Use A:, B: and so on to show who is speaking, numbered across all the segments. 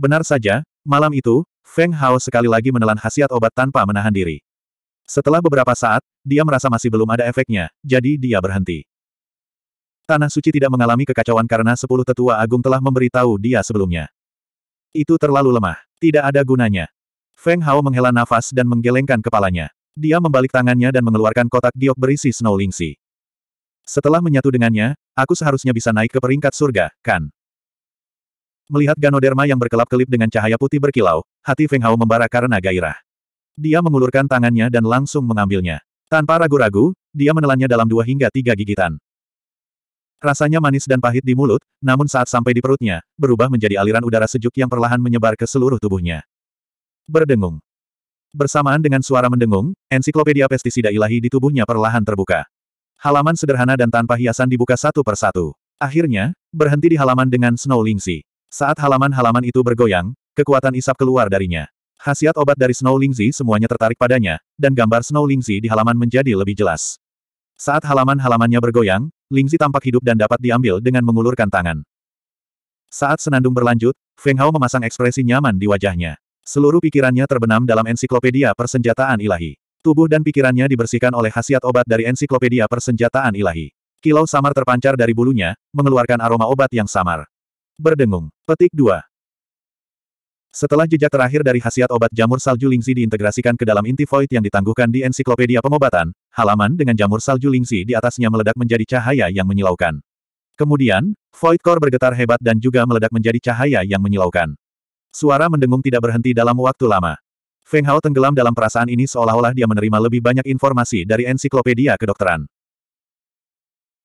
A: Benar saja, malam itu, Feng Hao sekali lagi menelan khasiat obat tanpa menahan diri. Setelah beberapa saat, dia merasa masih belum ada efeknya, jadi dia berhenti. Tanah suci tidak mengalami kekacauan karena sepuluh tetua agung telah memberitahu dia sebelumnya. Itu terlalu lemah, tidak ada gunanya. Feng Hao menghela nafas dan menggelengkan kepalanya. Dia membalik tangannya dan mengeluarkan kotak giok berisi Snow Lingxi. Setelah menyatu dengannya, aku seharusnya bisa naik ke peringkat surga, kan? Melihat ganoderma yang berkelap-kelip dengan cahaya putih berkilau, hati Feng Hao membara karena gairah. Dia mengulurkan tangannya dan langsung mengambilnya. Tanpa ragu-ragu, dia menelannya dalam dua hingga tiga gigitan. Rasanya manis dan pahit di mulut, namun saat sampai di perutnya, berubah menjadi aliran udara sejuk yang perlahan menyebar ke seluruh tubuhnya. Berdengung. Bersamaan dengan suara mendengung, ensiklopedia pestisida ilahi di tubuhnya perlahan terbuka. Halaman sederhana dan tanpa hiasan dibuka satu persatu. Akhirnya, berhenti di halaman dengan Snow Lingxi. Saat halaman-halaman itu bergoyang, kekuatan isap keluar darinya. Hasiat obat dari Snow Lingzi semuanya tertarik padanya, dan gambar Snow Lingzi di halaman menjadi lebih jelas. Saat halaman-halamannya bergoyang, Lingzi tampak hidup dan dapat diambil dengan mengulurkan tangan. Saat senandung berlanjut, Feng Hao memasang ekspresi nyaman di wajahnya. Seluruh pikirannya terbenam dalam ensiklopedia persenjataan ilahi. Tubuh dan pikirannya dibersihkan oleh khasiat obat dari ensiklopedia persenjataan ilahi. Kilau samar terpancar dari bulunya, mengeluarkan aroma obat yang samar. Berdengung. Petik 2. Setelah jejak terakhir dari khasiat obat jamur salju lingzi diintegrasikan ke dalam inti void yang ditangguhkan di ensiklopedia pengobatan, halaman dengan jamur salju lingzi di atasnya meledak menjadi cahaya yang menyilaukan. Kemudian, void core bergetar hebat dan juga meledak menjadi cahaya yang menyilaukan. Suara mendengung tidak berhenti dalam waktu lama. Feng Hao tenggelam dalam perasaan ini seolah-olah dia menerima lebih banyak informasi dari ensiklopedia kedokteran.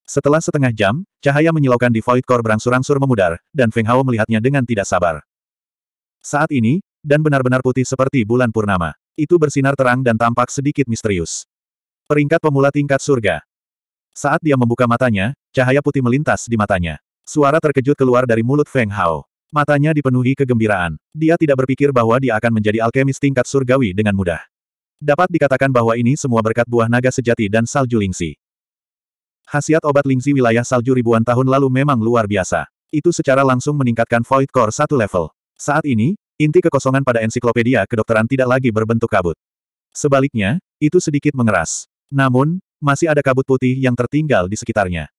A: Setelah setengah jam, cahaya menyilaukan di void core berangsur-angsur memudar, dan Feng Hao melihatnya dengan tidak sabar. Saat ini, dan benar-benar putih seperti bulan purnama. Itu bersinar terang dan tampak sedikit misterius. Peringkat pemula tingkat surga. Saat dia membuka matanya, cahaya putih melintas di matanya. Suara terkejut keluar dari mulut Feng Hao. Matanya dipenuhi kegembiraan. Dia tidak berpikir bahwa dia akan menjadi alkemis tingkat surgawi dengan mudah. Dapat dikatakan bahwa ini semua berkat buah naga sejati dan salju lingsi. Hasiat obat lingzi wilayah salju ribuan tahun lalu memang luar biasa. Itu secara langsung meningkatkan Void Core satu level. Saat ini, inti kekosongan pada ensiklopedia kedokteran tidak lagi berbentuk kabut. Sebaliknya, itu sedikit mengeras. Namun, masih ada kabut putih yang tertinggal di sekitarnya.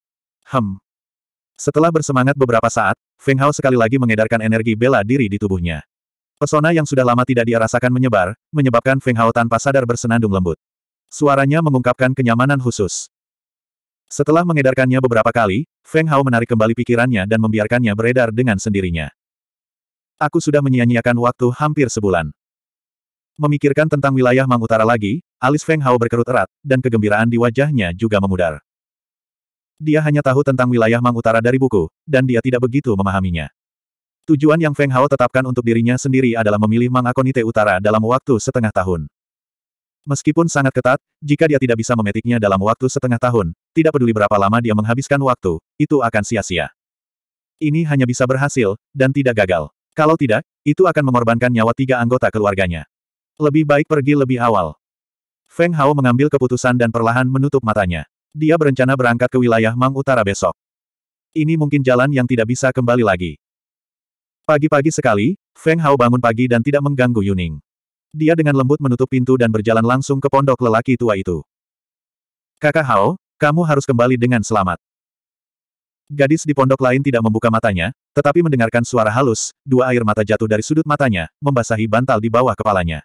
A: Hem. Setelah bersemangat beberapa saat, Feng Hao sekali lagi mengedarkan energi bela diri di tubuhnya. Pesona yang sudah lama tidak dia rasakan menyebar, menyebabkan Feng Hao tanpa sadar bersenandung lembut. Suaranya mengungkapkan kenyamanan khusus. Setelah mengedarkannya beberapa kali, Feng Hao menarik kembali pikirannya dan membiarkannya beredar dengan sendirinya. Aku sudah menyia-nyiakan waktu hampir sebulan. Memikirkan tentang wilayah Mang Utara lagi, alis Feng Hao berkerut erat, dan kegembiraan di wajahnya juga memudar. Dia hanya tahu tentang wilayah Mang Utara dari buku, dan dia tidak begitu memahaminya. Tujuan yang Feng Hao tetapkan untuk dirinya sendiri adalah memilih Mang Akonite Utara dalam waktu setengah tahun. Meskipun sangat ketat, jika dia tidak bisa memetiknya dalam waktu setengah tahun, tidak peduli berapa lama dia menghabiskan waktu, itu akan sia-sia. Ini hanya bisa berhasil, dan tidak gagal. Kalau tidak, itu akan mengorbankan nyawa tiga anggota keluarganya. Lebih baik pergi lebih awal. Feng Hao mengambil keputusan dan perlahan menutup matanya. Dia berencana berangkat ke wilayah Mang Utara besok. Ini mungkin jalan yang tidak bisa kembali lagi. Pagi-pagi sekali, Feng Hao bangun pagi dan tidak mengganggu Yuning. Dia dengan lembut menutup pintu dan berjalan langsung ke pondok lelaki tua itu. Kakak Hao, kamu harus kembali dengan selamat. Gadis di pondok lain tidak membuka matanya, tetapi mendengarkan suara halus, dua air mata jatuh dari sudut matanya, membasahi bantal di bawah kepalanya.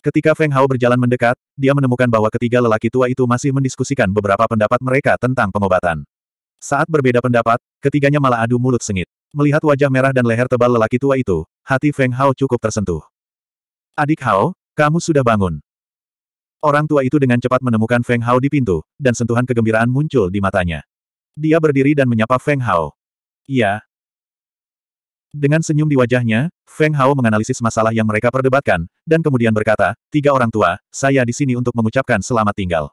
A: Ketika Feng Hao berjalan mendekat, dia menemukan bahwa ketiga lelaki tua itu masih mendiskusikan beberapa pendapat mereka tentang pengobatan. Saat berbeda pendapat, ketiganya malah adu mulut sengit. Melihat wajah merah dan leher tebal lelaki tua itu, hati Feng Hao cukup tersentuh. Adik Hao, kamu sudah bangun. Orang tua itu dengan cepat menemukan Feng Hao di pintu, dan sentuhan kegembiraan muncul di matanya. Dia berdiri dan menyapa Feng Hao. Iya. Dengan senyum di wajahnya, Feng Hao menganalisis masalah yang mereka perdebatkan, dan kemudian berkata, tiga orang tua, saya di sini untuk mengucapkan selamat tinggal.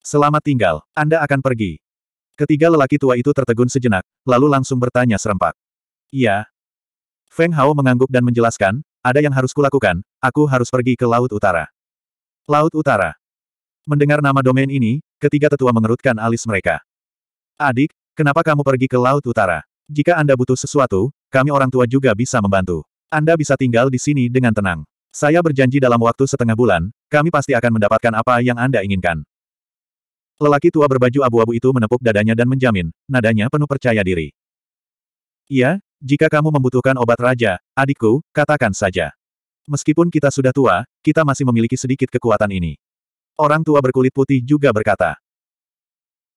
A: Selamat tinggal, Anda akan pergi. Ketiga lelaki tua itu tertegun sejenak, lalu langsung bertanya serempak. Iya. Feng Hao mengangguk dan menjelaskan, ada yang harus kulakukan, aku harus pergi ke Laut Utara. Laut Utara. Mendengar nama domain ini, ketiga tetua mengerutkan alis mereka. Adik, kenapa kamu pergi ke Laut Utara? Jika Anda butuh sesuatu, kami orang tua juga bisa membantu. Anda bisa tinggal di sini dengan tenang. Saya berjanji dalam waktu setengah bulan, kami pasti akan mendapatkan apa yang Anda inginkan. Lelaki tua berbaju abu-abu itu menepuk dadanya dan menjamin, nadanya penuh percaya diri. Iya, jika kamu membutuhkan obat raja, adikku, katakan saja. Meskipun kita sudah tua, kita masih memiliki sedikit kekuatan ini. Orang tua berkulit putih juga berkata.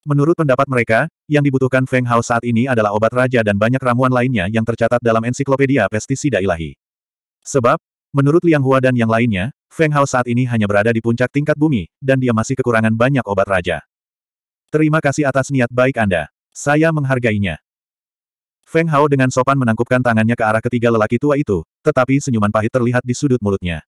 A: Menurut pendapat mereka, yang dibutuhkan Feng Hao saat ini adalah obat raja dan banyak ramuan lainnya yang tercatat dalam ensiklopedia pestisida ilahi. Sebab, menurut Liang Hua dan yang lainnya, Feng Hao saat ini hanya berada di puncak tingkat bumi, dan dia masih kekurangan banyak obat raja. Terima kasih atas niat baik Anda. Saya menghargainya. Feng Hao dengan sopan menangkupkan tangannya ke arah ketiga lelaki tua itu, tetapi senyuman pahit terlihat di sudut mulutnya.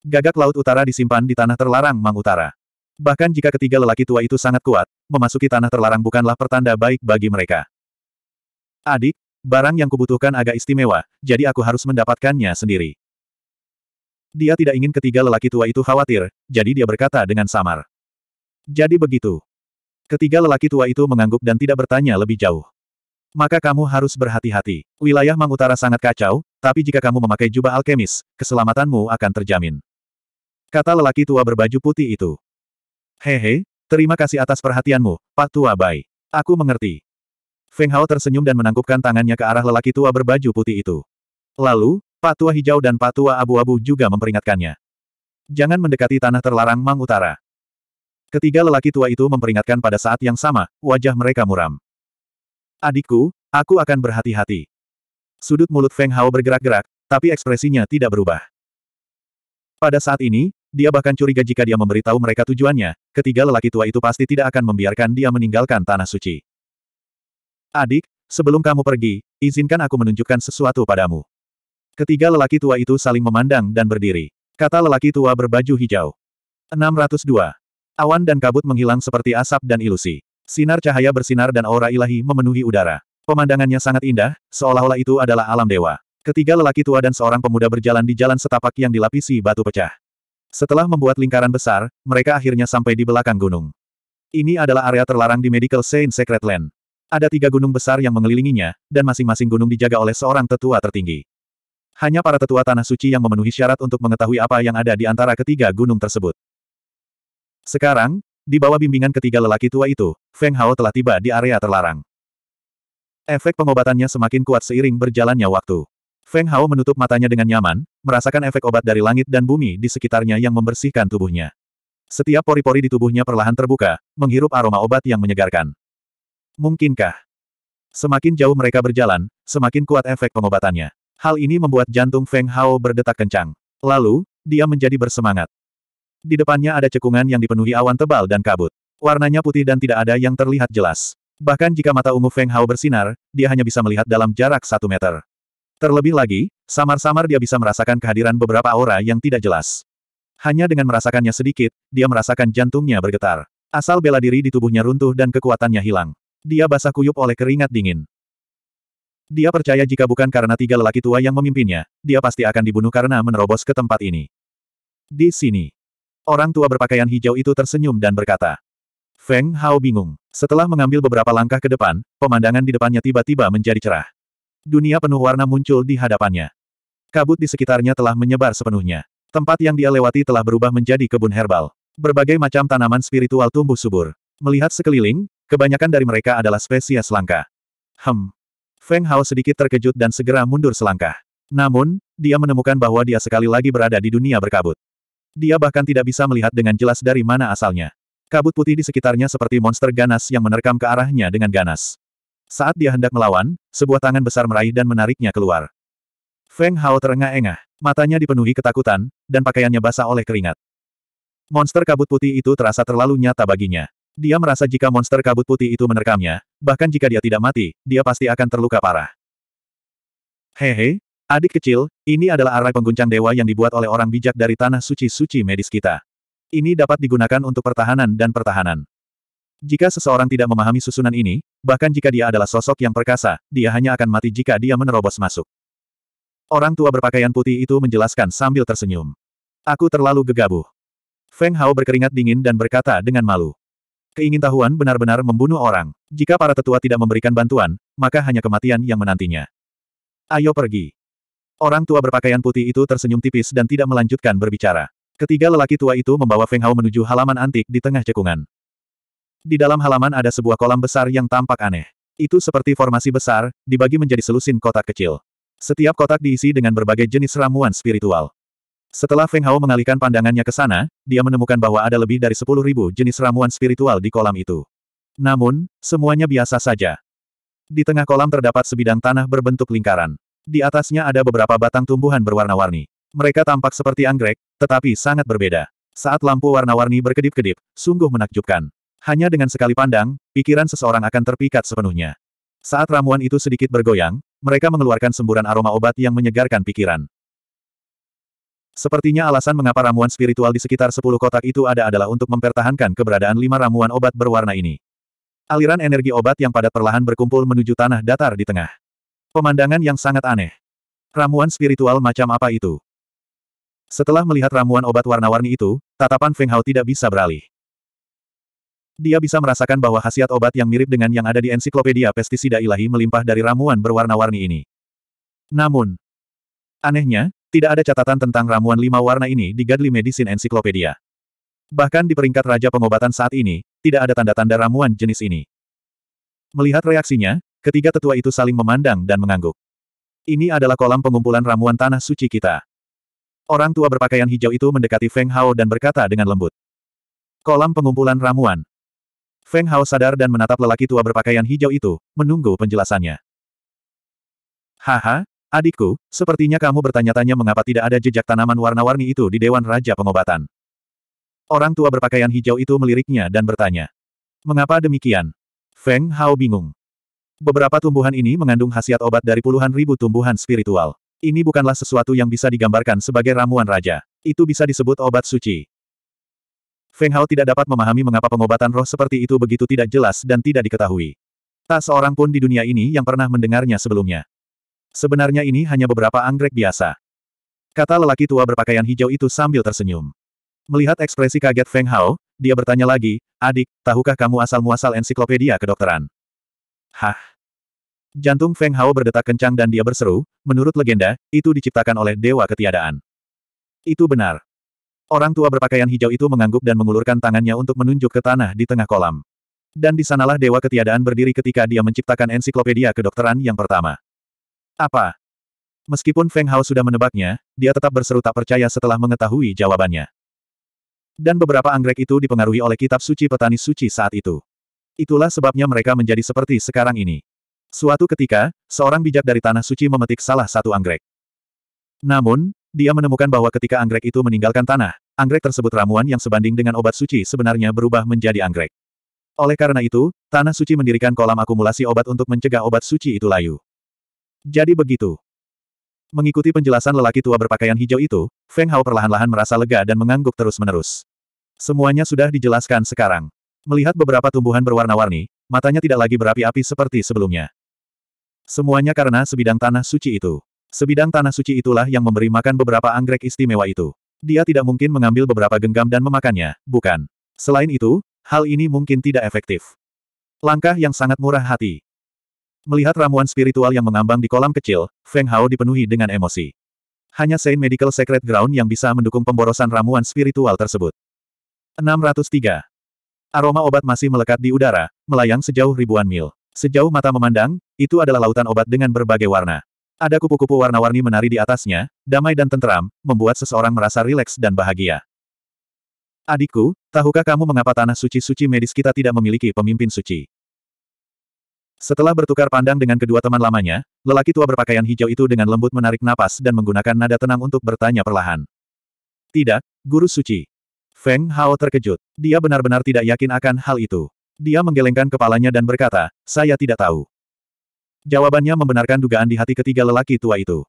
A: Gagak Laut Utara disimpan di tanah terlarang Mang Utara. Bahkan jika ketiga lelaki tua itu sangat kuat, memasuki tanah terlarang bukanlah pertanda baik bagi mereka. Adik, barang yang kubutuhkan agak istimewa, jadi aku harus mendapatkannya sendiri. Dia tidak ingin ketiga lelaki tua itu khawatir, jadi dia berkata dengan samar. Jadi begitu. Ketiga lelaki tua itu mengangguk dan tidak bertanya lebih jauh. Maka kamu harus berhati-hati. Wilayah Mang Utara sangat kacau, tapi jika kamu memakai jubah alkemis, keselamatanmu akan terjamin. Kata lelaki tua berbaju putih itu. Hehe, terima kasih atas perhatianmu, Pak Tua Bai. Aku mengerti. Feng Hao tersenyum dan menangkupkan tangannya ke arah lelaki tua berbaju putih itu. Lalu, Pak Tua Hijau dan Pak Tua Abu-Abu juga memperingatkannya. Jangan mendekati tanah terlarang Mang Utara. Ketiga lelaki tua itu memperingatkan pada saat yang sama, wajah mereka muram. Adikku, aku akan berhati-hati. Sudut mulut Feng Hao bergerak-gerak, tapi ekspresinya tidak berubah. Pada saat ini, dia bahkan curiga jika dia memberitahu mereka tujuannya, ketiga lelaki tua itu pasti tidak akan membiarkan dia meninggalkan tanah suci. Adik, sebelum kamu pergi, izinkan aku menunjukkan sesuatu padamu. Ketiga lelaki tua itu saling memandang dan berdiri. Kata lelaki tua berbaju hijau. 602. Awan dan kabut menghilang seperti asap dan ilusi. Sinar cahaya bersinar dan aura ilahi memenuhi udara. Pemandangannya sangat indah, seolah-olah itu adalah alam dewa. Ketiga lelaki tua dan seorang pemuda berjalan di jalan setapak yang dilapisi batu pecah. Setelah membuat lingkaran besar, mereka akhirnya sampai di belakang gunung. Ini adalah area terlarang di Medical Saint Secret Land. Ada tiga gunung besar yang mengelilinginya, dan masing-masing gunung dijaga oleh seorang tetua tertinggi. Hanya para tetua tanah suci yang memenuhi syarat untuk mengetahui apa yang ada di antara ketiga gunung tersebut. Sekarang, di bawah bimbingan ketiga lelaki tua itu, Feng Hao telah tiba di area terlarang. Efek pengobatannya semakin kuat seiring berjalannya waktu. Feng Hao menutup matanya dengan nyaman, merasakan efek obat dari langit dan bumi di sekitarnya yang membersihkan tubuhnya. Setiap pori-pori di tubuhnya perlahan terbuka, menghirup aroma obat yang menyegarkan. Mungkinkah? Semakin jauh mereka berjalan, semakin kuat efek pengobatannya. Hal ini membuat jantung Feng Hao berdetak kencang. Lalu, dia menjadi bersemangat. Di depannya ada cekungan yang dipenuhi awan tebal dan kabut. Warnanya putih dan tidak ada yang terlihat jelas. Bahkan jika mata ungu Feng Hao bersinar, dia hanya bisa melihat dalam jarak satu meter. Terlebih lagi, samar-samar dia bisa merasakan kehadiran beberapa aura yang tidak jelas. Hanya dengan merasakannya sedikit, dia merasakan jantungnya bergetar. Asal bela diri di tubuhnya runtuh dan kekuatannya hilang. Dia basah kuyup oleh keringat dingin. Dia percaya jika bukan karena tiga lelaki tua yang memimpinnya, dia pasti akan dibunuh karena menerobos ke tempat ini. Di sini, Orang tua berpakaian hijau itu tersenyum dan berkata. Feng Hao bingung. Setelah mengambil beberapa langkah ke depan, pemandangan di depannya tiba-tiba menjadi cerah. Dunia penuh warna muncul di hadapannya. Kabut di sekitarnya telah menyebar sepenuhnya. Tempat yang dia lewati telah berubah menjadi kebun herbal. Berbagai macam tanaman spiritual tumbuh subur. Melihat sekeliling, kebanyakan dari mereka adalah spesies langka. Hem. Feng Hao sedikit terkejut dan segera mundur selangkah. Namun, dia menemukan bahwa dia sekali lagi berada di dunia berkabut. Dia bahkan tidak bisa melihat dengan jelas dari mana asalnya. Kabut putih di sekitarnya seperti monster ganas yang menerkam ke arahnya dengan ganas. Saat dia hendak melawan, sebuah tangan besar meraih dan menariknya keluar. Feng Hao terengah-engah, matanya dipenuhi ketakutan, dan pakaiannya basah oleh keringat. Monster kabut putih itu terasa terlalu nyata baginya. Dia merasa jika monster kabut putih itu menerkamnya, bahkan jika dia tidak mati, dia pasti akan terluka parah. Hehe, Adik kecil, ini adalah arai pengguncang dewa yang dibuat oleh orang bijak dari tanah suci-suci medis kita. Ini dapat digunakan untuk pertahanan dan pertahanan. Jika seseorang tidak memahami susunan ini, bahkan jika dia adalah sosok yang perkasa, dia hanya akan mati jika dia menerobos masuk. Orang tua berpakaian putih itu menjelaskan sambil tersenyum. Aku terlalu gegabah. Feng Hao berkeringat dingin dan berkata dengan malu. Keingintahuan benar-benar membunuh orang. Jika para tetua tidak memberikan bantuan, maka hanya kematian yang menantinya. Ayo pergi. Orang tua berpakaian putih itu tersenyum tipis dan tidak melanjutkan berbicara. Ketiga lelaki tua itu membawa Feng Hao menuju halaman antik di tengah cekungan. Di dalam halaman ada sebuah kolam besar yang tampak aneh. Itu seperti formasi besar, dibagi menjadi selusin kotak kecil. Setiap kotak diisi dengan berbagai jenis ramuan spiritual. Setelah Feng Hao mengalihkan pandangannya ke sana, dia menemukan bahwa ada lebih dari 10.000 jenis ramuan spiritual di kolam itu. Namun, semuanya biasa saja. Di tengah kolam terdapat sebidang tanah berbentuk lingkaran. Di atasnya ada beberapa batang tumbuhan berwarna-warni. Mereka tampak seperti anggrek, tetapi sangat berbeda. Saat lampu warna-warni berkedip-kedip, sungguh menakjubkan. Hanya dengan sekali pandang, pikiran seseorang akan terpikat sepenuhnya. Saat ramuan itu sedikit bergoyang, mereka mengeluarkan semburan aroma obat yang menyegarkan pikiran. Sepertinya alasan mengapa ramuan spiritual di sekitar sepuluh kotak itu ada adalah untuk mempertahankan keberadaan lima ramuan obat berwarna ini. Aliran energi obat yang padat perlahan berkumpul menuju tanah datar di tengah. Pemandangan yang sangat aneh. Ramuan spiritual macam apa itu? Setelah melihat ramuan obat warna-warni itu, tatapan Feng Hao tidak bisa beralih. Dia bisa merasakan bahwa khasiat obat yang mirip dengan yang ada di ensiklopedia pestisida ilahi melimpah dari ramuan berwarna-warni ini. Namun, anehnya, tidak ada catatan tentang ramuan lima warna ini di Godly Medicine Encyclopedia. Bahkan di peringkat Raja Pengobatan saat ini, tidak ada tanda-tanda ramuan jenis ini. Melihat reaksinya, Ketiga tetua itu saling memandang dan mengangguk. Ini adalah kolam pengumpulan ramuan tanah suci kita. Orang tua berpakaian hijau itu mendekati Feng Hao dan berkata dengan lembut. Kolam pengumpulan ramuan. Feng Hao sadar dan menatap lelaki tua berpakaian hijau itu, menunggu penjelasannya. Haha, adikku, sepertinya kamu bertanya-tanya mengapa tidak ada jejak tanaman warna-warni itu di Dewan Raja Pengobatan. Orang tua berpakaian hijau itu meliriknya dan bertanya. Mengapa demikian? Feng Hao bingung. Beberapa tumbuhan ini mengandung khasiat obat dari puluhan ribu tumbuhan spiritual. Ini bukanlah sesuatu yang bisa digambarkan sebagai ramuan raja. Itu bisa disebut obat suci. Feng Hao tidak dapat memahami mengapa pengobatan roh seperti itu begitu tidak jelas dan tidak diketahui. Tak seorang pun di dunia ini yang pernah mendengarnya sebelumnya. Sebenarnya ini hanya beberapa anggrek biasa. Kata lelaki tua berpakaian hijau itu sambil tersenyum. Melihat ekspresi kaget Feng Hao, dia bertanya lagi, adik, tahukah kamu asal-muasal ensiklopedia kedokteran? Hah? Jantung Feng Hao berdetak kencang dan dia berseru, menurut legenda, itu diciptakan oleh Dewa Ketiadaan. Itu benar. Orang tua berpakaian hijau itu mengangguk dan mengulurkan tangannya untuk menunjuk ke tanah di tengah kolam. Dan di sanalah Dewa Ketiadaan berdiri ketika dia menciptakan ensiklopedia kedokteran yang pertama. Apa? Meskipun Feng Hao sudah menebaknya, dia tetap berseru tak percaya setelah mengetahui jawabannya. Dan beberapa anggrek itu dipengaruhi oleh kitab suci petani suci saat itu. Itulah sebabnya mereka menjadi seperti sekarang ini. Suatu ketika, seorang bijak dari Tanah Suci memetik salah satu anggrek. Namun, dia menemukan bahwa ketika anggrek itu meninggalkan tanah, anggrek tersebut ramuan yang sebanding dengan obat suci sebenarnya berubah menjadi anggrek. Oleh karena itu, Tanah Suci mendirikan kolam akumulasi obat untuk mencegah obat suci itu layu. Jadi begitu. Mengikuti penjelasan lelaki tua berpakaian hijau itu, Feng Hao perlahan-lahan merasa lega dan mengangguk terus-menerus. Semuanya sudah dijelaskan sekarang. Melihat beberapa tumbuhan berwarna-warni, matanya tidak lagi berapi-api seperti sebelumnya. Semuanya karena sebidang tanah suci itu. Sebidang tanah suci itulah yang memberi makan beberapa anggrek istimewa itu. Dia tidak mungkin mengambil beberapa genggam dan memakannya, bukan. Selain itu, hal ini mungkin tidak efektif. Langkah yang sangat murah hati. Melihat ramuan spiritual yang mengambang di kolam kecil, Feng Hao dipenuhi dengan emosi. Hanya Saint Medical Secret Ground yang bisa mendukung pemborosan ramuan spiritual tersebut. 603. Aroma obat masih melekat di udara, melayang sejauh ribuan mil. Sejauh mata memandang, itu adalah lautan obat dengan berbagai warna. Ada kupu-kupu warna-warni menari di atasnya, damai dan tentram, membuat seseorang merasa rileks dan bahagia. Adikku, tahukah kamu mengapa tanah suci-suci medis kita tidak memiliki pemimpin suci? Setelah bertukar pandang dengan kedua teman lamanya, lelaki tua berpakaian hijau itu dengan lembut menarik napas dan menggunakan nada tenang untuk bertanya perlahan. Tidak, Guru Suci. Feng Hao terkejut. Dia benar-benar tidak yakin akan hal itu. Dia menggelengkan kepalanya dan berkata, saya tidak tahu. Jawabannya membenarkan dugaan di hati ketiga lelaki tua itu.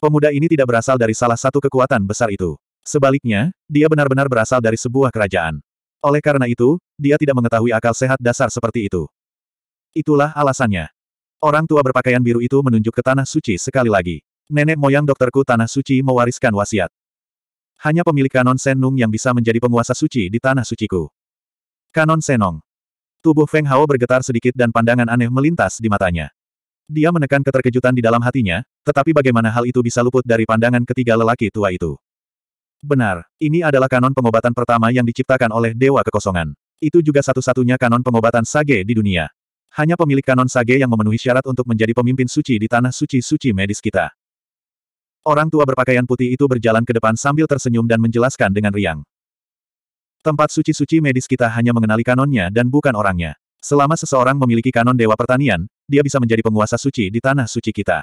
A: Pemuda ini tidak berasal dari salah satu kekuatan besar itu. Sebaliknya, dia benar-benar berasal dari sebuah kerajaan. Oleh karena itu, dia tidak mengetahui akal sehat dasar seperti itu. Itulah alasannya. Orang tua berpakaian biru itu menunjuk ke Tanah Suci sekali lagi. Nenek moyang dokterku Tanah Suci mewariskan wasiat. Hanya pemilik kanon Senung yang bisa menjadi penguasa suci di tanah suciku. Kanon Senong. Tubuh Feng Hao bergetar sedikit dan pandangan aneh melintas di matanya. Dia menekan keterkejutan di dalam hatinya, tetapi bagaimana hal itu bisa luput dari pandangan ketiga lelaki tua itu. Benar, ini adalah kanon pengobatan pertama yang diciptakan oleh Dewa Kekosongan. Itu juga satu-satunya kanon pengobatan sage di dunia. Hanya pemilik kanon sage yang memenuhi syarat untuk menjadi pemimpin suci di tanah suci-suci medis kita. Orang tua berpakaian putih itu berjalan ke depan sambil tersenyum dan menjelaskan dengan riang. Tempat suci-suci medis kita hanya mengenali kanonnya dan bukan orangnya. Selama seseorang memiliki kanon Dewa Pertanian, dia bisa menjadi penguasa suci di tanah suci kita.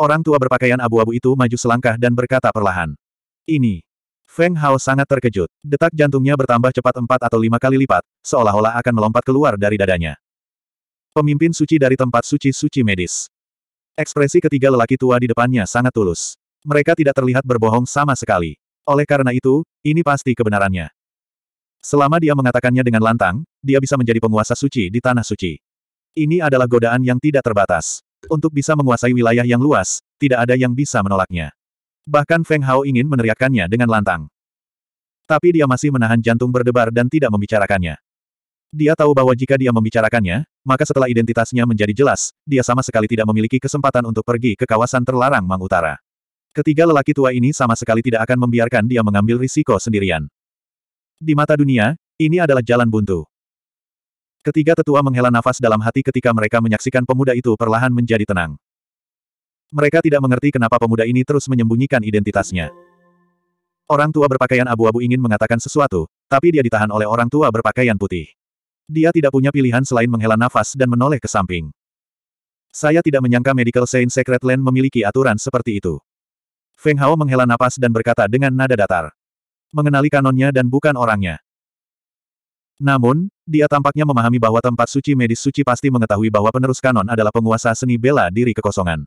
A: Orang tua berpakaian abu-abu itu maju selangkah dan berkata perlahan. Ini. Feng Hao sangat terkejut. Detak jantungnya bertambah cepat empat atau lima kali lipat, seolah-olah akan melompat keluar dari dadanya. Pemimpin suci dari tempat suci-suci medis. Ekspresi ketiga lelaki tua di depannya sangat tulus. Mereka tidak terlihat berbohong sama sekali. Oleh karena itu, ini pasti kebenarannya. Selama dia mengatakannya dengan lantang, dia bisa menjadi penguasa suci di tanah suci. Ini adalah godaan yang tidak terbatas. Untuk bisa menguasai wilayah yang luas, tidak ada yang bisa menolaknya. Bahkan Feng Hao ingin meneriakkannya dengan lantang. Tapi dia masih menahan jantung berdebar dan tidak membicarakannya. Dia tahu bahwa jika dia membicarakannya, maka setelah identitasnya menjadi jelas, dia sama sekali tidak memiliki kesempatan untuk pergi ke kawasan terlarang Mang Utara. Ketiga lelaki tua ini sama sekali tidak akan membiarkan dia mengambil risiko sendirian. Di mata dunia, ini adalah jalan buntu. Ketiga tetua menghela nafas dalam hati ketika mereka menyaksikan pemuda itu perlahan menjadi tenang. Mereka tidak mengerti kenapa pemuda ini terus menyembunyikan identitasnya. Orang tua berpakaian abu-abu ingin mengatakan sesuatu, tapi dia ditahan oleh orang tua berpakaian putih. Dia tidak punya pilihan selain menghela nafas dan menoleh ke samping. Saya tidak menyangka Medical Saint Secret Land memiliki aturan seperti itu. Feng Hao menghela nafas dan berkata dengan nada datar. Mengenali kanonnya dan bukan orangnya. Namun, dia tampaknya memahami bahwa tempat suci medis suci pasti mengetahui bahwa penerus kanon adalah penguasa seni bela diri kekosongan.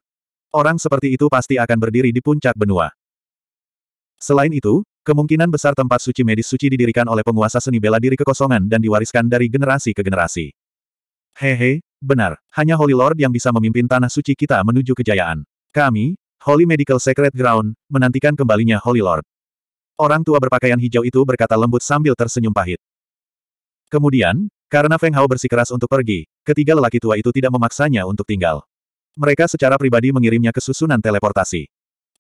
A: Orang seperti itu pasti akan berdiri di puncak benua. Selain itu, Kemungkinan besar tempat suci medis suci didirikan oleh penguasa seni bela diri kekosongan dan diwariskan dari generasi ke generasi. Hehe, benar. Hanya Holy Lord yang bisa memimpin tanah suci kita menuju kejayaan. Kami, Holy Medical Secret Ground, menantikan kembalinya Holy Lord. Orang tua berpakaian hijau itu berkata lembut sambil tersenyum pahit. Kemudian, karena Feng Hao bersikeras untuk pergi, ketiga lelaki tua itu tidak memaksanya untuk tinggal. Mereka secara pribadi mengirimnya ke susunan teleportasi.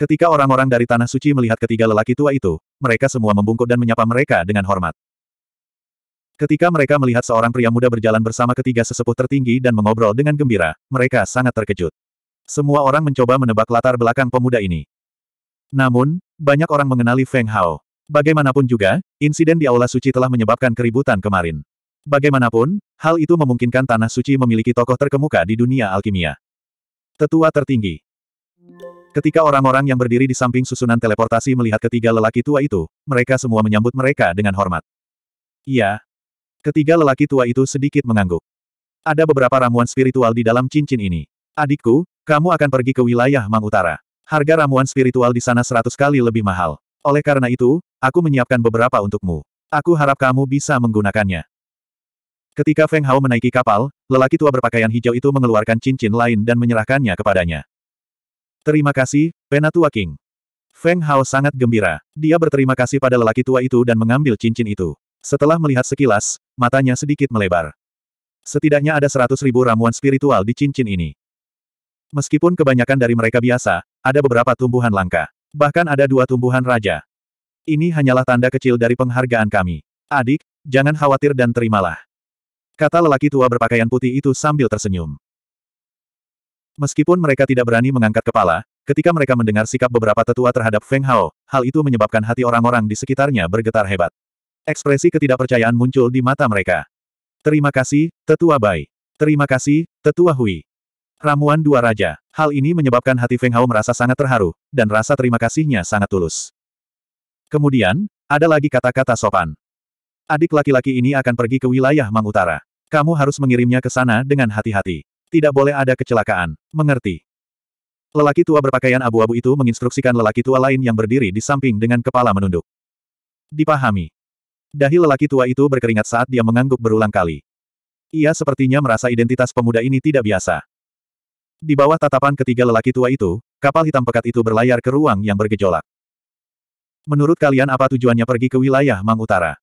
A: Ketika orang-orang dari Tanah Suci melihat ketiga lelaki tua itu, mereka semua membungkuk dan menyapa mereka dengan hormat. Ketika mereka melihat seorang pria muda berjalan bersama ketiga sesepuh tertinggi dan mengobrol dengan gembira, mereka sangat terkejut. Semua orang mencoba menebak latar belakang pemuda ini. Namun, banyak orang mengenali Feng Hao. Bagaimanapun juga, insiden di Aula Suci telah menyebabkan keributan kemarin. Bagaimanapun, hal itu memungkinkan Tanah Suci memiliki tokoh terkemuka di dunia alkimia. Tetua tertinggi. Ketika orang-orang yang berdiri di samping susunan teleportasi melihat ketiga lelaki tua itu, mereka semua menyambut mereka dengan hormat. Iya. Ketiga lelaki tua itu sedikit mengangguk. Ada beberapa ramuan spiritual di dalam cincin ini. Adikku, kamu akan pergi ke wilayah Mang Utara. Harga ramuan spiritual di sana seratus kali lebih mahal. Oleh karena itu, aku menyiapkan beberapa untukmu. Aku harap kamu bisa menggunakannya. Ketika Feng Hao menaiki kapal, lelaki tua berpakaian hijau itu mengeluarkan cincin lain dan menyerahkannya kepadanya. Terima kasih, Penatua King. Feng Hao sangat gembira. Dia berterima kasih pada lelaki tua itu dan mengambil cincin itu. Setelah melihat sekilas, matanya sedikit melebar. Setidaknya ada seratus ribu ramuan spiritual di cincin ini. Meskipun kebanyakan dari mereka biasa, ada beberapa tumbuhan langka. Bahkan ada dua tumbuhan raja. Ini hanyalah tanda kecil dari penghargaan kami. Adik, jangan khawatir dan terimalah. Kata lelaki tua berpakaian putih itu sambil tersenyum. Meskipun mereka tidak berani mengangkat kepala, ketika mereka mendengar sikap beberapa tetua terhadap Feng Hao, hal itu menyebabkan hati orang-orang di sekitarnya bergetar hebat. Ekspresi ketidakpercayaan muncul di mata mereka. Terima kasih, Tetua Bai. Terima kasih, Tetua Hui. Ramuan Dua Raja. Hal ini menyebabkan hati Feng Hao merasa sangat terharu, dan rasa terima kasihnya sangat tulus. Kemudian, ada lagi kata-kata sopan. Adik laki-laki ini akan pergi ke wilayah Mang Utara. Kamu harus mengirimnya ke sana dengan hati-hati. Tidak boleh ada kecelakaan. Mengerti. Lelaki tua berpakaian abu-abu itu menginstruksikan lelaki tua lain yang berdiri di samping dengan kepala menunduk. Dipahami. Dahi lelaki tua itu berkeringat saat dia mengangguk berulang kali. Ia sepertinya merasa identitas pemuda ini tidak biasa. Di bawah tatapan ketiga lelaki tua itu, kapal hitam pekat itu berlayar ke ruang yang bergejolak. Menurut kalian apa tujuannya pergi ke wilayah Mang Utara?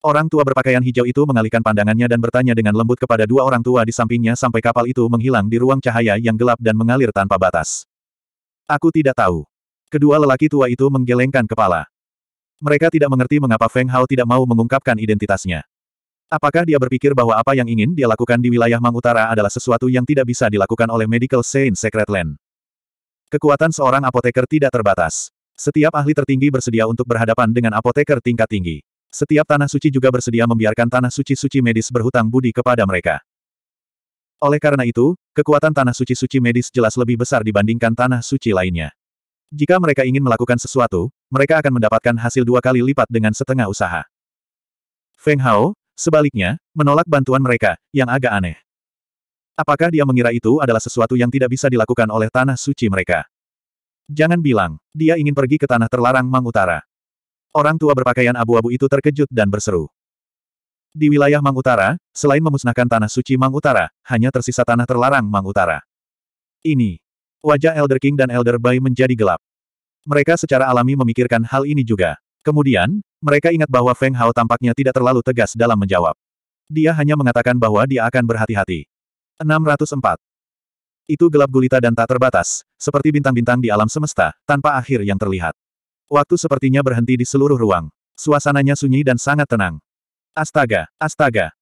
A: Orang tua berpakaian hijau itu mengalihkan pandangannya dan bertanya dengan lembut kepada dua orang tua di sampingnya sampai kapal itu menghilang di ruang cahaya yang gelap dan mengalir tanpa batas. Aku tidak tahu. Kedua lelaki tua itu menggelengkan kepala. Mereka tidak mengerti mengapa Feng Hao tidak mau mengungkapkan identitasnya. Apakah dia berpikir bahwa apa yang ingin dia lakukan di wilayah Mang Utara adalah sesuatu yang tidak bisa dilakukan oleh Medical Saint Secret Land? Kekuatan seorang apoteker tidak terbatas. Setiap ahli tertinggi bersedia untuk berhadapan dengan apoteker tingkat tinggi. Setiap tanah suci juga bersedia membiarkan tanah suci-suci medis berhutang budi kepada mereka. Oleh karena itu, kekuatan tanah suci-suci medis jelas lebih besar dibandingkan tanah suci lainnya. Jika mereka ingin melakukan sesuatu, mereka akan mendapatkan hasil dua kali lipat dengan setengah usaha. Feng Hao, sebaliknya, menolak bantuan mereka, yang agak aneh. Apakah dia mengira itu adalah sesuatu yang tidak bisa dilakukan oleh tanah suci mereka? Jangan bilang, dia ingin pergi ke tanah terlarang Mang Utara. Orang tua berpakaian abu-abu itu terkejut dan berseru. Di wilayah Mang Utara, selain memusnahkan tanah suci Mang Utara, hanya tersisa tanah terlarang Mang Utara. Ini. Wajah Elder King dan Elder Bai menjadi gelap. Mereka secara alami memikirkan hal ini juga. Kemudian, mereka ingat bahwa Feng Hao tampaknya tidak terlalu tegas dalam menjawab. Dia hanya mengatakan bahwa dia akan berhati-hati. 604. Itu gelap gulita dan tak terbatas, seperti bintang-bintang di alam semesta, tanpa akhir yang terlihat. Waktu sepertinya berhenti di seluruh ruang. Suasananya sunyi dan sangat tenang. Astaga, astaga.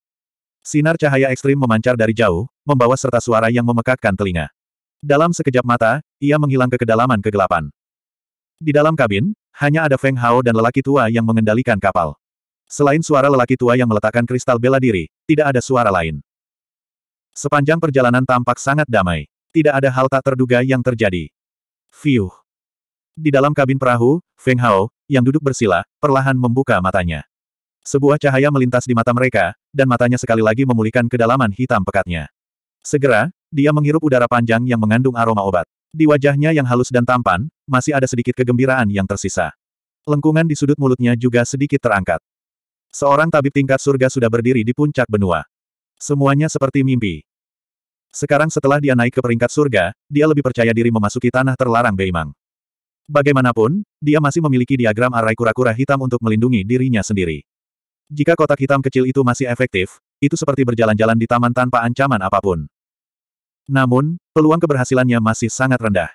A: Sinar cahaya ekstrim memancar dari jauh, membawa serta suara yang memekakkan telinga. Dalam sekejap mata, ia menghilang ke kedalaman kegelapan. Di dalam kabin, hanya ada Feng Hao dan lelaki tua yang mengendalikan kapal. Selain suara lelaki tua yang meletakkan kristal bela diri, tidak ada suara lain. Sepanjang perjalanan tampak sangat damai. Tidak ada hal tak terduga yang terjadi. Fiuh. Di dalam kabin perahu, Feng Hao, yang duduk bersila, perlahan membuka matanya. Sebuah cahaya melintas di mata mereka, dan matanya sekali lagi memulihkan kedalaman hitam pekatnya. Segera, dia menghirup udara panjang yang mengandung aroma obat. Di wajahnya yang halus dan tampan, masih ada sedikit kegembiraan yang tersisa. Lengkungan di sudut mulutnya juga sedikit terangkat. Seorang tabib tingkat surga sudah berdiri di puncak benua. Semuanya seperti mimpi. Sekarang setelah dia naik ke peringkat surga, dia lebih percaya diri memasuki tanah terlarang Beimang. Bagaimanapun, dia masih memiliki diagram arai kura-kura hitam untuk melindungi dirinya sendiri. Jika kotak hitam kecil itu masih efektif, itu seperti berjalan-jalan di taman tanpa ancaman apapun. Namun, peluang keberhasilannya masih sangat rendah.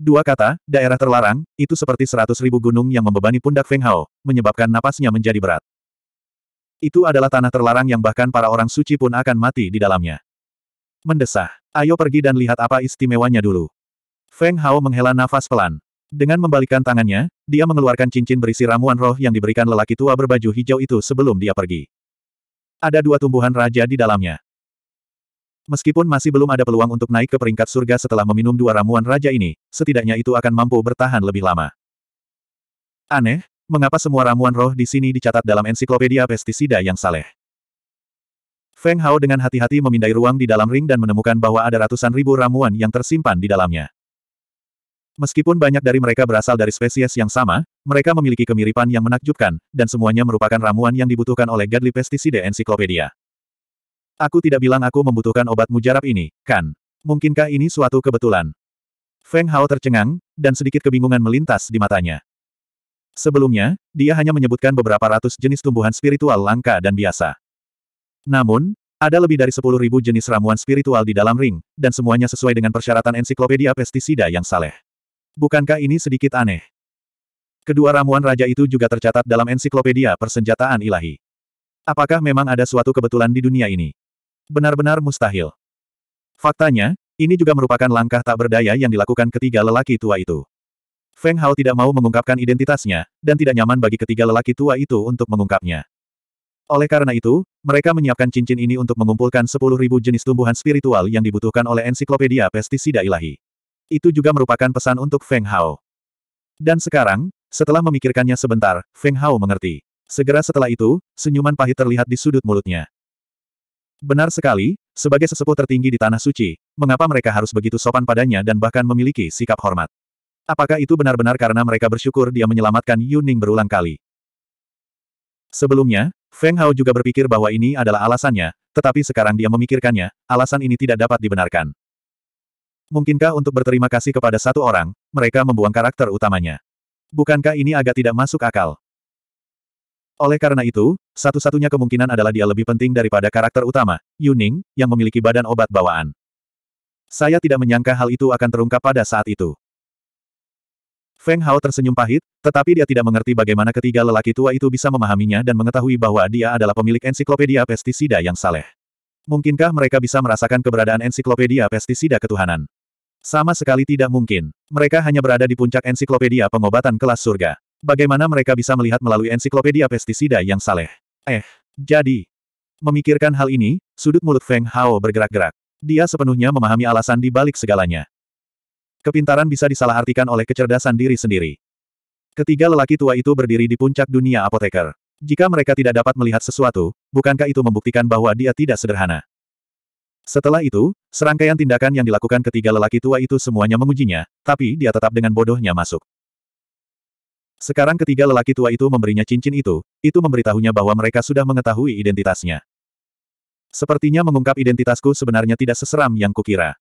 A: Dua kata, daerah terlarang, itu seperti seratus ribu gunung yang membebani pundak Feng Hao, menyebabkan napasnya menjadi berat. Itu adalah tanah terlarang yang bahkan para orang suci pun akan mati di dalamnya. Mendesah, ayo pergi dan lihat apa istimewanya dulu. Feng Hao menghela nafas pelan. Dengan membalikkan tangannya, dia mengeluarkan cincin berisi ramuan roh yang diberikan lelaki tua berbaju hijau itu sebelum dia pergi. Ada dua tumbuhan raja di dalamnya. Meskipun masih belum ada peluang untuk naik ke peringkat surga setelah meminum dua ramuan raja ini, setidaknya itu akan mampu bertahan lebih lama. Aneh, mengapa semua ramuan roh di sini dicatat dalam ensiklopedia pestisida yang saleh? Feng Hao dengan hati-hati memindai ruang di dalam ring dan menemukan bahwa ada ratusan ribu ramuan yang tersimpan di dalamnya. Meskipun banyak dari mereka berasal dari spesies yang sama, mereka memiliki kemiripan yang menakjubkan, dan semuanya merupakan ramuan yang dibutuhkan oleh Godly Pesticide Encyclopedia. Aku tidak bilang aku membutuhkan obat mujarab ini, kan? Mungkinkah ini suatu kebetulan? Feng Hao tercengang, dan sedikit kebingungan melintas di matanya. Sebelumnya, dia hanya menyebutkan beberapa ratus jenis tumbuhan spiritual langka dan biasa. Namun, ada lebih dari sepuluh ribu jenis ramuan spiritual di dalam ring, dan semuanya sesuai dengan persyaratan ensiklopedia pestisida yang saleh. Bukankah ini sedikit aneh? Kedua ramuan raja itu juga tercatat dalam ensiklopedia persenjataan ilahi. Apakah memang ada suatu kebetulan di dunia ini? Benar-benar mustahil. Faktanya, ini juga merupakan langkah tak berdaya yang dilakukan ketiga lelaki tua itu. Feng Hao tidak mau mengungkapkan identitasnya, dan tidak nyaman bagi ketiga lelaki tua itu untuk mengungkapnya. Oleh karena itu, mereka menyiapkan cincin ini untuk mengumpulkan 10.000 jenis tumbuhan spiritual yang dibutuhkan oleh ensiklopedia pestisida ilahi. Itu juga merupakan pesan untuk Feng Hao. Dan sekarang, setelah memikirkannya sebentar, Feng Hao mengerti. Segera setelah itu, senyuman pahit terlihat di sudut mulutnya. Benar sekali, sebagai sesepuh tertinggi di Tanah Suci, mengapa mereka harus begitu sopan padanya dan bahkan memiliki sikap hormat? Apakah itu benar-benar karena mereka bersyukur dia menyelamatkan Yuning berulang kali? Sebelumnya, Feng Hao juga berpikir bahwa ini adalah alasannya, tetapi sekarang dia memikirkannya, alasan ini tidak dapat dibenarkan. Mungkinkah untuk berterima kasih kepada satu orang, mereka membuang karakter utamanya? Bukankah ini agak tidak masuk akal? Oleh karena itu, satu-satunya kemungkinan adalah dia lebih penting daripada karakter utama, Yuning, yang memiliki badan obat bawaan. Saya tidak menyangka hal itu akan terungkap pada saat itu. Feng Hao tersenyum pahit, tetapi dia tidak mengerti bagaimana ketiga lelaki tua itu bisa memahaminya dan mengetahui bahwa dia adalah pemilik ensiklopedia pestisida yang saleh. Mungkinkah mereka bisa merasakan keberadaan ensiklopedia pestisida ketuhanan? Sama sekali tidak mungkin. Mereka hanya berada di puncak ensiklopedia pengobatan kelas surga. Bagaimana mereka bisa melihat melalui ensiklopedia pestisida yang saleh? Eh, jadi. Memikirkan hal ini, sudut mulut Feng Hao bergerak-gerak. Dia sepenuhnya memahami alasan di balik segalanya. Kepintaran bisa disalahartikan oleh kecerdasan diri sendiri. Ketiga lelaki tua itu berdiri di puncak dunia apoteker. Jika mereka tidak dapat melihat sesuatu, bukankah itu membuktikan bahwa dia tidak sederhana? Setelah itu, serangkaian tindakan yang dilakukan ketiga lelaki tua itu semuanya mengujinya, tapi dia tetap dengan bodohnya masuk. Sekarang ketiga lelaki tua itu memberinya cincin itu, itu memberitahunya bahwa mereka sudah mengetahui identitasnya. Sepertinya mengungkap identitasku sebenarnya tidak seseram yang kukira.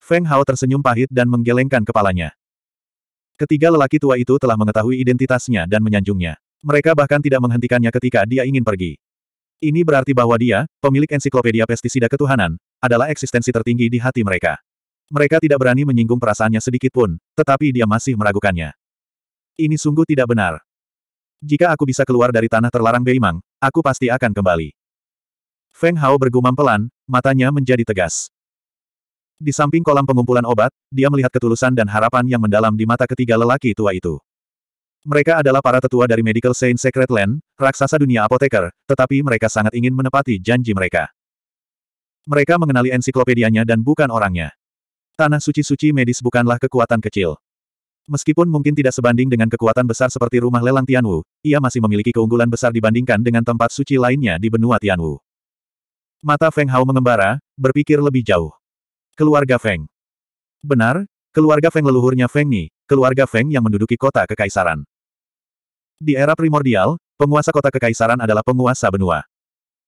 A: Feng Hao tersenyum pahit dan menggelengkan kepalanya. Ketiga lelaki tua itu telah mengetahui identitasnya dan menyanjungnya. Mereka bahkan tidak menghentikannya ketika dia ingin pergi. Ini berarti bahwa dia, pemilik ensiklopedia pestisida ketuhanan, adalah eksistensi tertinggi di hati mereka. Mereka tidak berani menyinggung perasaannya sedikit pun, tetapi dia masih meragukannya. Ini sungguh tidak benar. Jika aku bisa keluar dari tanah terlarang Beimang, aku pasti akan kembali. Feng Hao bergumam pelan, matanya menjadi tegas. Di samping kolam pengumpulan obat, dia melihat ketulusan dan harapan yang mendalam di mata ketiga lelaki tua itu. Mereka adalah para tetua dari Medical Saint Secret Land, raksasa dunia apoteker, tetapi mereka sangat ingin menepati janji mereka. Mereka mengenali ensiklopedianya dan bukan orangnya. Tanah suci-suci medis bukanlah kekuatan kecil. Meskipun mungkin tidak sebanding dengan kekuatan besar seperti rumah lelang Tianwu, ia masih memiliki keunggulan besar dibandingkan dengan tempat suci lainnya di benua Tianwu. Mata Feng Hao mengembara, berpikir lebih jauh. Keluarga Feng. Benar, keluarga Feng leluhurnya Feng Ni, keluarga Feng yang menduduki kota kekaisaran. Di era primordial, penguasa kota kekaisaran adalah penguasa benua.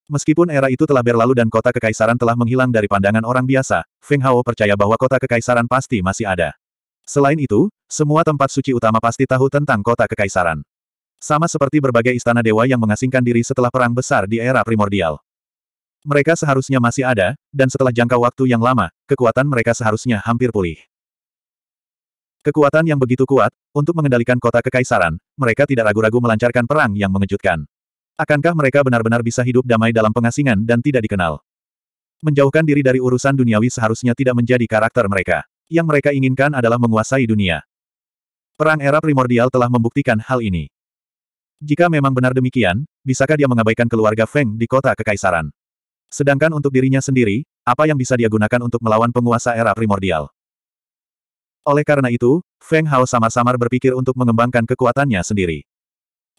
A: Meskipun era itu telah berlalu dan kota kekaisaran telah menghilang dari pandangan orang biasa, Feng Hao percaya bahwa kota kekaisaran pasti masih ada. Selain itu, semua tempat suci utama pasti tahu tentang kota kekaisaran. Sama seperti berbagai istana dewa yang mengasingkan diri setelah perang besar di era primordial. Mereka seharusnya masih ada, dan setelah jangka waktu yang lama, kekuatan mereka seharusnya hampir pulih. Kekuatan yang begitu kuat, untuk mengendalikan kota kekaisaran, mereka tidak ragu-ragu melancarkan perang yang mengejutkan. Akankah mereka benar-benar bisa hidup damai dalam pengasingan dan tidak dikenal? Menjauhkan diri dari urusan duniawi seharusnya tidak menjadi karakter mereka. Yang mereka inginkan adalah menguasai dunia. Perang era primordial telah membuktikan hal ini. Jika memang benar demikian, bisakah dia mengabaikan keluarga Feng di kota kekaisaran? Sedangkan untuk dirinya sendiri, apa yang bisa dia gunakan untuk melawan penguasa era primordial? Oleh karena itu, Feng Hao samar-samar berpikir untuk mengembangkan kekuatannya sendiri.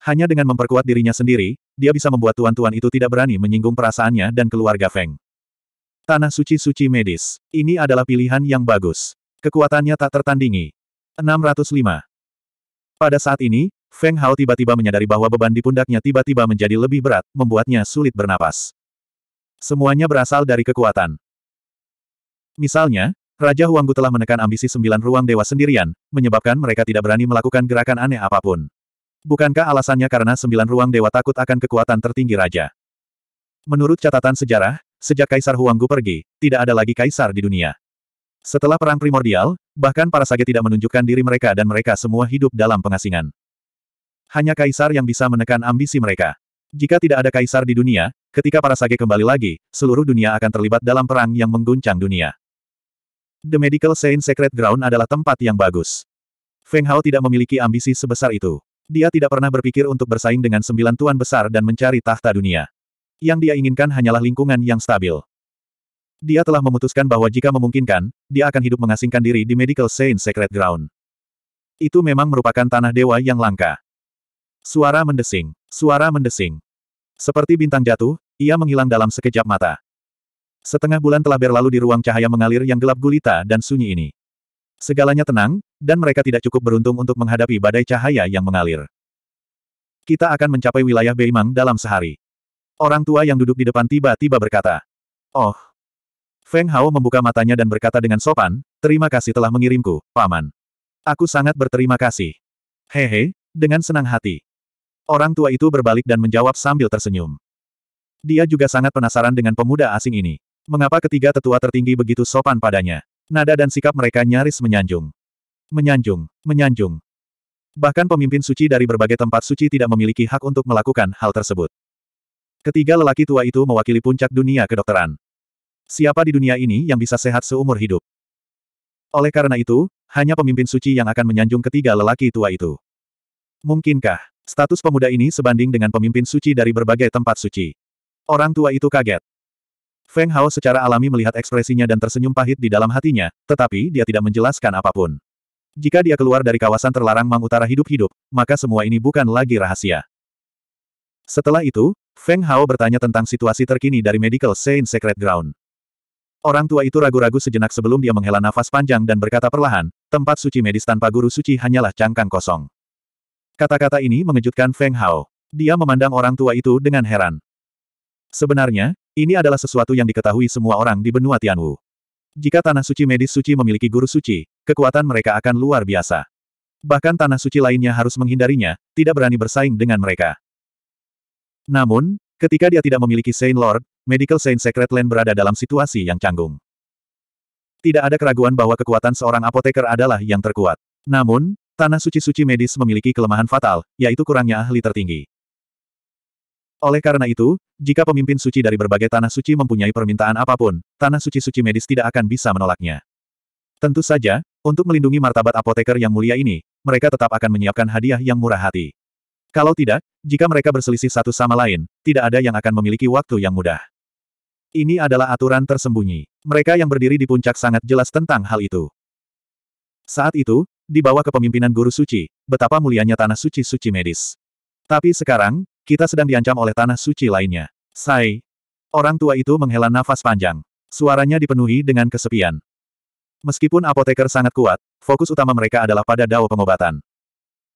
A: Hanya dengan memperkuat dirinya sendiri, dia bisa membuat tuan-tuan itu tidak berani menyinggung perasaannya dan keluarga Feng. Tanah suci-suci medis. Ini adalah pilihan yang bagus. Kekuatannya tak tertandingi. 605. Pada saat ini, Feng Hao tiba-tiba menyadari bahwa beban di pundaknya tiba-tiba menjadi lebih berat, membuatnya sulit bernapas. Semuanya berasal dari kekuatan. Misalnya, Raja Huanggu telah menekan ambisi sembilan ruang dewa sendirian, menyebabkan mereka tidak berani melakukan gerakan aneh apapun. Bukankah alasannya karena sembilan ruang dewa takut akan kekuatan tertinggi raja? Menurut catatan sejarah, sejak Kaisar Huanggu pergi, tidak ada lagi kaisar di dunia. Setelah perang primordial, bahkan para sage tidak menunjukkan diri mereka dan mereka semua hidup dalam pengasingan. Hanya kaisar yang bisa menekan ambisi mereka. Jika tidak ada kaisar di dunia, ketika para sage kembali lagi, seluruh dunia akan terlibat dalam perang yang mengguncang dunia. The Medical Saint Secret Ground adalah tempat yang bagus. Feng Hao tidak memiliki ambisi sebesar itu. Dia tidak pernah berpikir untuk bersaing dengan sembilan tuan besar dan mencari tahta dunia. Yang dia inginkan hanyalah lingkungan yang stabil. Dia telah memutuskan bahwa jika memungkinkan, dia akan hidup mengasingkan diri di Medical Saint Secret Ground. Itu memang merupakan tanah dewa yang langka. Suara mendesing. Suara mendesing. Seperti bintang jatuh, ia menghilang dalam sekejap mata. Setengah bulan telah berlalu di ruang cahaya mengalir yang gelap gulita dan sunyi ini. Segalanya tenang, dan mereka tidak cukup beruntung untuk menghadapi badai cahaya yang mengalir. Kita akan mencapai wilayah Beimang dalam sehari. Orang tua yang duduk di depan tiba-tiba berkata, Oh. Feng Hao membuka matanya dan berkata dengan sopan, Terima kasih telah mengirimku, Paman. Aku sangat berterima kasih. Hehe, dengan senang hati. Orang tua itu berbalik dan menjawab sambil tersenyum. Dia juga sangat penasaran dengan pemuda asing ini. Mengapa ketiga tetua tertinggi begitu sopan padanya? Nada dan sikap mereka nyaris menyanjung. Menyanjung, menyanjung. Bahkan pemimpin suci dari berbagai tempat suci tidak memiliki hak untuk melakukan hal tersebut. Ketiga lelaki tua itu mewakili puncak dunia kedokteran. Siapa di dunia ini yang bisa sehat seumur hidup? Oleh karena itu, hanya pemimpin suci yang akan menyanjung ketiga lelaki tua itu. Mungkinkah status pemuda ini sebanding dengan pemimpin suci dari berbagai tempat suci? Orang tua itu kaget. Feng Hao secara alami melihat ekspresinya dan tersenyum pahit di dalam hatinya, tetapi dia tidak menjelaskan apapun. Jika dia keluar dari kawasan terlarang Mang Utara hidup-hidup, maka semua ini bukan lagi rahasia. Setelah itu, Feng Hao bertanya tentang situasi terkini dari Medical Saint Secret Ground. Orang tua itu ragu-ragu sejenak sebelum dia menghela nafas panjang dan berkata perlahan, tempat suci medis tanpa guru suci hanyalah cangkang kosong. Kata-kata ini mengejutkan Feng Hao. Dia memandang orang tua itu dengan heran. Sebenarnya, ini adalah sesuatu yang diketahui semua orang di benua Tianwu. Jika Tanah Suci Medis Suci memiliki guru suci, kekuatan mereka akan luar biasa. Bahkan Tanah Suci lainnya harus menghindarinya, tidak berani bersaing dengan mereka. Namun, ketika dia tidak memiliki Saint Lord, Medical Saint Secret Land berada dalam situasi yang canggung. Tidak ada keraguan bahwa kekuatan seorang apoteker adalah yang terkuat. Namun, Tanah Suci Suci Medis memiliki kelemahan fatal, yaitu kurangnya ahli tertinggi. Oleh karena itu, jika pemimpin suci dari berbagai tanah suci mempunyai permintaan apapun, tanah suci-suci medis tidak akan bisa menolaknya. Tentu saja, untuk melindungi martabat apoteker yang mulia ini, mereka tetap akan menyiapkan hadiah yang murah hati. Kalau tidak, jika mereka berselisih satu sama lain, tidak ada yang akan memiliki waktu yang mudah. Ini adalah aturan tersembunyi. Mereka yang berdiri di puncak sangat jelas tentang hal itu. Saat itu, di bawah kepemimpinan guru suci, betapa mulianya tanah suci-suci medis. Tapi sekarang, kita sedang diancam oleh tanah suci lainnya. Sai. Orang tua itu menghela nafas panjang. Suaranya dipenuhi dengan kesepian. Meskipun apoteker sangat kuat, fokus utama mereka adalah pada dao pengobatan.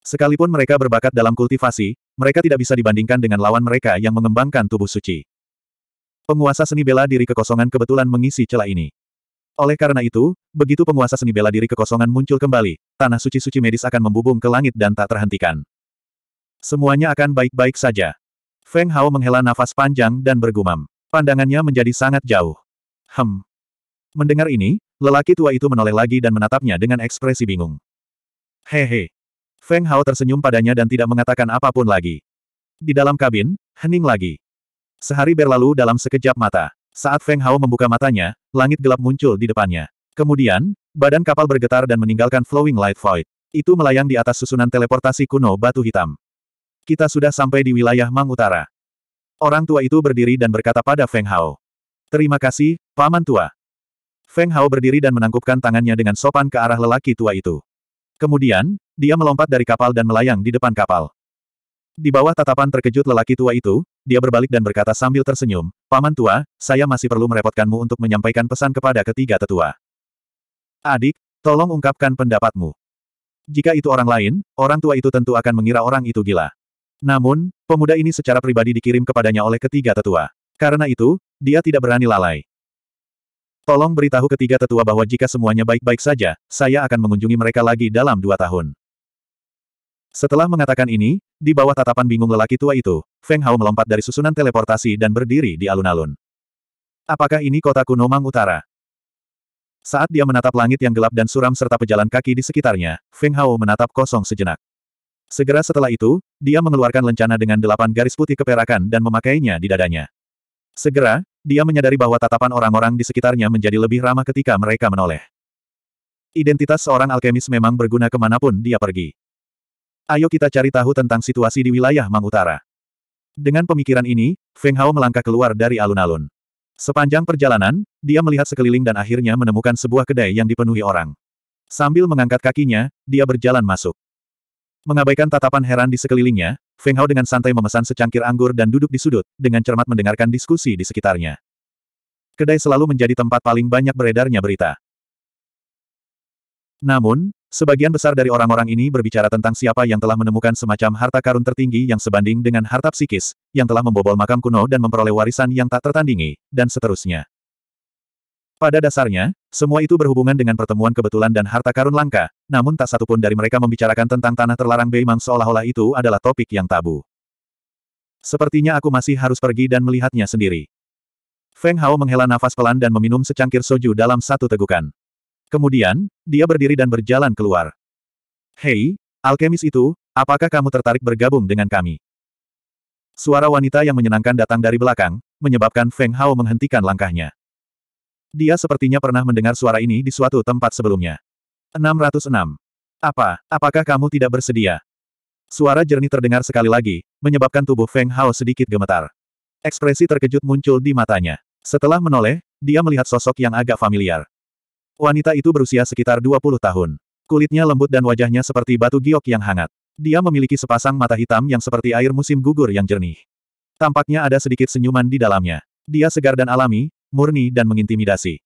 A: Sekalipun mereka berbakat dalam kultivasi, mereka tidak bisa dibandingkan dengan lawan mereka yang mengembangkan tubuh suci. Penguasa seni bela diri kekosongan kebetulan mengisi celah ini. Oleh karena itu, begitu penguasa seni bela diri kekosongan muncul kembali, tanah suci-suci medis akan membubung ke langit dan tak terhentikan. Semuanya akan baik-baik saja. Feng Hao menghela nafas panjang dan bergumam. Pandangannya menjadi sangat jauh. Hem. Mendengar ini, lelaki tua itu menoleh lagi dan menatapnya dengan ekspresi bingung. Hehe. Feng Hao tersenyum padanya dan tidak mengatakan apapun lagi. Di dalam kabin, hening lagi. Sehari berlalu dalam sekejap mata. Saat Feng Hao membuka matanya, langit gelap muncul di depannya. Kemudian, badan kapal bergetar dan meninggalkan flowing light void. Itu melayang di atas susunan teleportasi kuno batu hitam. Kita sudah sampai di wilayah Mang Utara. Orang tua itu berdiri dan berkata pada Feng Hao. Terima kasih, Paman Tua. Feng Hao berdiri dan menangkupkan tangannya dengan sopan ke arah lelaki tua itu. Kemudian, dia melompat dari kapal dan melayang di depan kapal. Di bawah tatapan terkejut lelaki tua itu, dia berbalik dan berkata sambil tersenyum, Paman Tua, saya masih perlu merepotkanmu untuk menyampaikan pesan kepada ketiga tetua. Adik, tolong ungkapkan pendapatmu. Jika itu orang lain, orang tua itu tentu akan mengira orang itu gila. Namun, pemuda ini secara pribadi dikirim kepadanya oleh ketiga tetua. Karena itu, dia tidak berani lalai. Tolong beritahu ketiga tetua bahwa jika semuanya baik-baik saja, saya akan mengunjungi mereka lagi dalam dua tahun. Setelah mengatakan ini, di bawah tatapan bingung lelaki tua itu, Feng Hao melompat dari susunan teleportasi dan berdiri di alun-alun. Apakah ini kota kuno Mang Utara? Saat dia menatap langit yang gelap dan suram serta pejalan kaki di sekitarnya, Feng Hao menatap kosong sejenak. Segera setelah itu, dia mengeluarkan lencana dengan delapan garis putih keperakan dan memakainya di dadanya. Segera, dia menyadari bahwa tatapan orang-orang di sekitarnya menjadi lebih ramah ketika mereka menoleh. Identitas seorang alkemis memang berguna kemanapun dia pergi. Ayo kita cari tahu tentang situasi di wilayah Mang Utara. Dengan pemikiran ini, Feng Hao melangkah keluar dari alun-alun. Sepanjang perjalanan, dia melihat sekeliling dan akhirnya menemukan sebuah kedai yang dipenuhi orang. Sambil mengangkat kakinya, dia berjalan masuk. Mengabaikan tatapan heran di sekelilingnya, Feng Hao dengan santai memesan secangkir anggur dan duduk di sudut, dengan cermat mendengarkan diskusi di sekitarnya. Kedai selalu menjadi tempat paling banyak beredarnya berita. Namun, sebagian besar dari orang-orang ini berbicara tentang siapa yang telah menemukan semacam harta karun tertinggi yang sebanding dengan harta psikis, yang telah membobol makam kuno dan memperoleh warisan yang tak tertandingi, dan seterusnya. Pada dasarnya, semua itu berhubungan dengan pertemuan kebetulan dan harta karun langka, namun tak satupun dari mereka membicarakan tentang tanah terlarang Beimang seolah-olah itu adalah topik yang tabu. Sepertinya aku masih harus pergi dan melihatnya sendiri. Feng Hao menghela nafas pelan dan meminum secangkir soju dalam satu tegukan. Kemudian, dia berdiri dan berjalan keluar. Hei, alkemis itu, apakah kamu tertarik bergabung dengan kami? Suara wanita yang menyenangkan datang dari belakang, menyebabkan Feng Hao menghentikan langkahnya. Dia sepertinya pernah mendengar suara ini di suatu tempat sebelumnya. 606. Apa, apakah kamu tidak bersedia? Suara jernih terdengar sekali lagi, menyebabkan tubuh Feng Hao sedikit gemetar. Ekspresi terkejut muncul di matanya. Setelah menoleh, dia melihat sosok yang agak familiar. Wanita itu berusia sekitar 20 tahun. Kulitnya lembut dan wajahnya seperti batu giok yang hangat. Dia memiliki sepasang mata hitam yang seperti air musim gugur yang jernih. Tampaknya ada sedikit senyuman di dalamnya. Dia segar dan alami, murni dan mengintimidasi.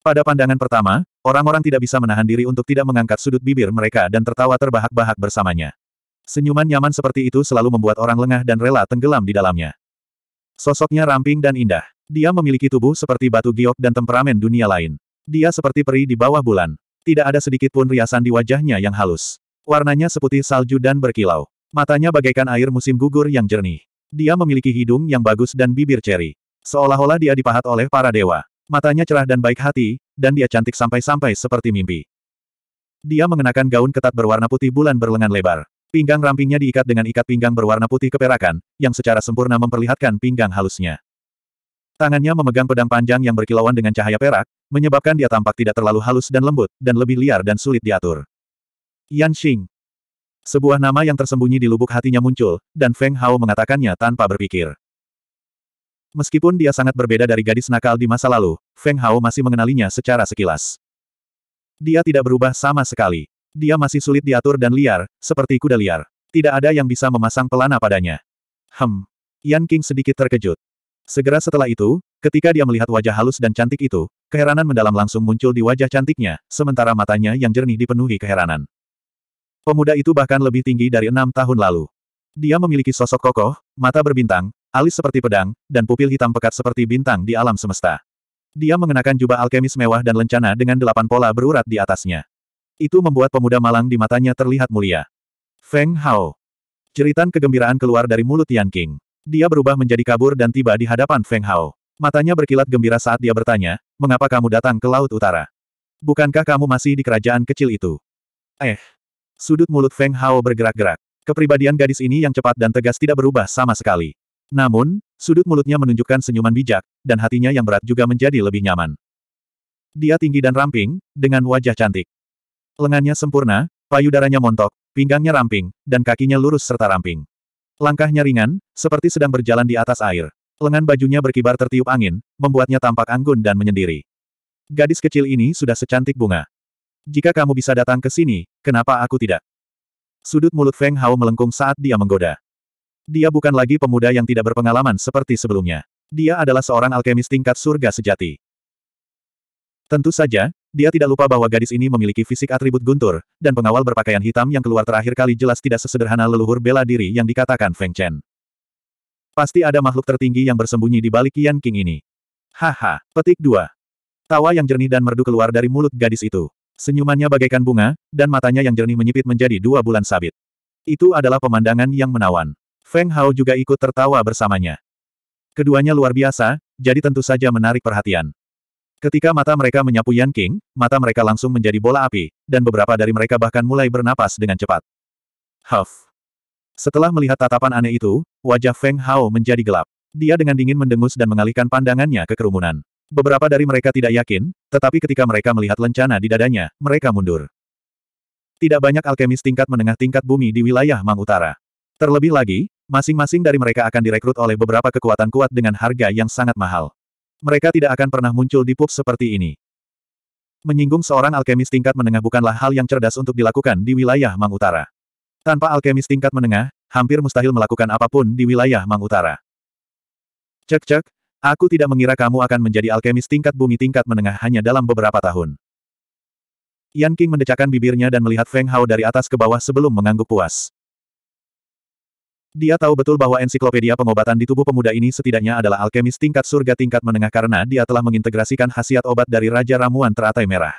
A: Pada pandangan pertama, orang-orang tidak bisa menahan diri untuk tidak mengangkat sudut bibir mereka dan tertawa terbahak-bahak bersamanya. Senyuman nyaman seperti itu selalu membuat orang lengah dan rela tenggelam di dalamnya. Sosoknya ramping dan indah. Dia memiliki tubuh seperti batu giok dan temperamen dunia lain. Dia seperti peri di bawah bulan. Tidak ada sedikit pun riasan di wajahnya yang halus. Warnanya seputih salju dan berkilau. Matanya bagaikan air musim gugur yang jernih. Dia memiliki hidung yang bagus dan bibir ceri. Seolah-olah dia dipahat oleh para dewa. Matanya cerah dan baik hati, dan dia cantik sampai-sampai seperti mimpi. Dia mengenakan gaun ketat berwarna putih bulan berlengan lebar. Pinggang rampingnya diikat dengan ikat pinggang berwarna putih keperakan, yang secara sempurna memperlihatkan pinggang halusnya. Tangannya memegang pedang panjang yang berkilauan dengan cahaya perak, menyebabkan dia tampak tidak terlalu halus dan lembut, dan lebih liar dan sulit diatur. Yan Xing. Sebuah nama yang tersembunyi di lubuk hatinya muncul, dan Feng Hao mengatakannya tanpa berpikir. Meskipun dia sangat berbeda dari gadis nakal di masa lalu, Feng Hao masih mengenalinya secara sekilas. Dia tidak berubah sama sekali. Dia masih sulit diatur dan liar, seperti kuda liar. Tidak ada yang bisa memasang pelana padanya. Hem. Yan King sedikit terkejut. Segera setelah itu, ketika dia melihat wajah halus dan cantik itu, keheranan mendalam langsung muncul di wajah cantiknya, sementara matanya yang jernih dipenuhi keheranan. Pemuda itu bahkan lebih tinggi dari enam tahun lalu. Dia memiliki sosok kokoh, mata berbintang, alis seperti pedang, dan pupil hitam pekat seperti bintang di alam semesta. Dia mengenakan jubah alkemis mewah dan lencana dengan delapan pola berurat di atasnya. Itu membuat pemuda malang di matanya terlihat mulia. Feng Hao. Jeritan kegembiraan keluar dari mulut Tian King. Dia berubah menjadi kabur dan tiba di hadapan Feng Hao. Matanya berkilat gembira saat dia bertanya, mengapa kamu datang ke Laut Utara? Bukankah kamu masih di kerajaan kecil itu? Eh. Sudut mulut Feng Hao bergerak-gerak. Kepribadian gadis ini yang cepat dan tegas tidak berubah sama sekali. Namun, sudut mulutnya menunjukkan senyuman bijak, dan hatinya yang berat juga menjadi lebih nyaman. Dia tinggi dan ramping, dengan wajah cantik. Lengannya sempurna, payudaranya montok, pinggangnya ramping, dan kakinya lurus serta ramping. Langkahnya ringan, seperti sedang berjalan di atas air. Lengan bajunya berkibar tertiup angin, membuatnya tampak anggun dan menyendiri. Gadis kecil ini sudah secantik bunga. Jika kamu bisa datang ke sini, kenapa aku tidak? Sudut mulut Feng Hao melengkung saat dia menggoda. Dia bukan lagi pemuda yang tidak berpengalaman seperti sebelumnya. Dia adalah seorang alkemis tingkat surga sejati. Tentu saja, dia tidak lupa bahwa gadis ini memiliki fisik atribut guntur, dan pengawal berpakaian hitam yang keluar terakhir kali jelas tidak sesederhana leluhur bela diri yang dikatakan Feng Chen. Pasti ada makhluk tertinggi yang bersembunyi di balik Yan King ini. Haha, petik dua. Tawa yang jernih dan merdu keluar dari mulut gadis itu. Senyumannya bagaikan bunga, dan matanya yang jernih menyipit menjadi dua bulan sabit. Itu adalah pemandangan yang menawan. Feng Hao juga ikut tertawa bersamanya. Keduanya luar biasa, jadi tentu saja menarik perhatian. Ketika mata mereka menyapu Yan King, mata mereka langsung menjadi bola api, dan beberapa dari mereka bahkan mulai bernapas dengan cepat. Huff. Setelah melihat tatapan aneh itu, wajah Feng Hao menjadi gelap. Dia dengan dingin mendengus dan mengalihkan pandangannya ke kerumunan. Beberapa dari mereka tidak yakin, tetapi ketika mereka melihat lencana di dadanya, mereka mundur. Tidak banyak alkemis tingkat menengah tingkat bumi di wilayah Mang Utara. Terlebih lagi, Masing-masing dari mereka akan direkrut oleh beberapa kekuatan kuat dengan harga yang sangat mahal. Mereka tidak akan pernah muncul di pub seperti ini. Menyinggung seorang alkemis tingkat menengah bukanlah hal yang cerdas untuk dilakukan di wilayah Mang Utara. Tanpa alkemis tingkat menengah, hampir mustahil melakukan apapun di wilayah Mang Utara. Cek-cek, aku tidak mengira kamu akan menjadi alkemis tingkat bumi tingkat menengah hanya dalam beberapa tahun. Yan King mendecakkan bibirnya dan melihat Feng Hao dari atas ke bawah sebelum mengangguk puas. Dia tahu betul bahwa ensiklopedia pengobatan di tubuh pemuda ini setidaknya adalah alkemis tingkat surga tingkat menengah karena dia telah mengintegrasikan khasiat obat dari Raja Ramuan Teratai Merah.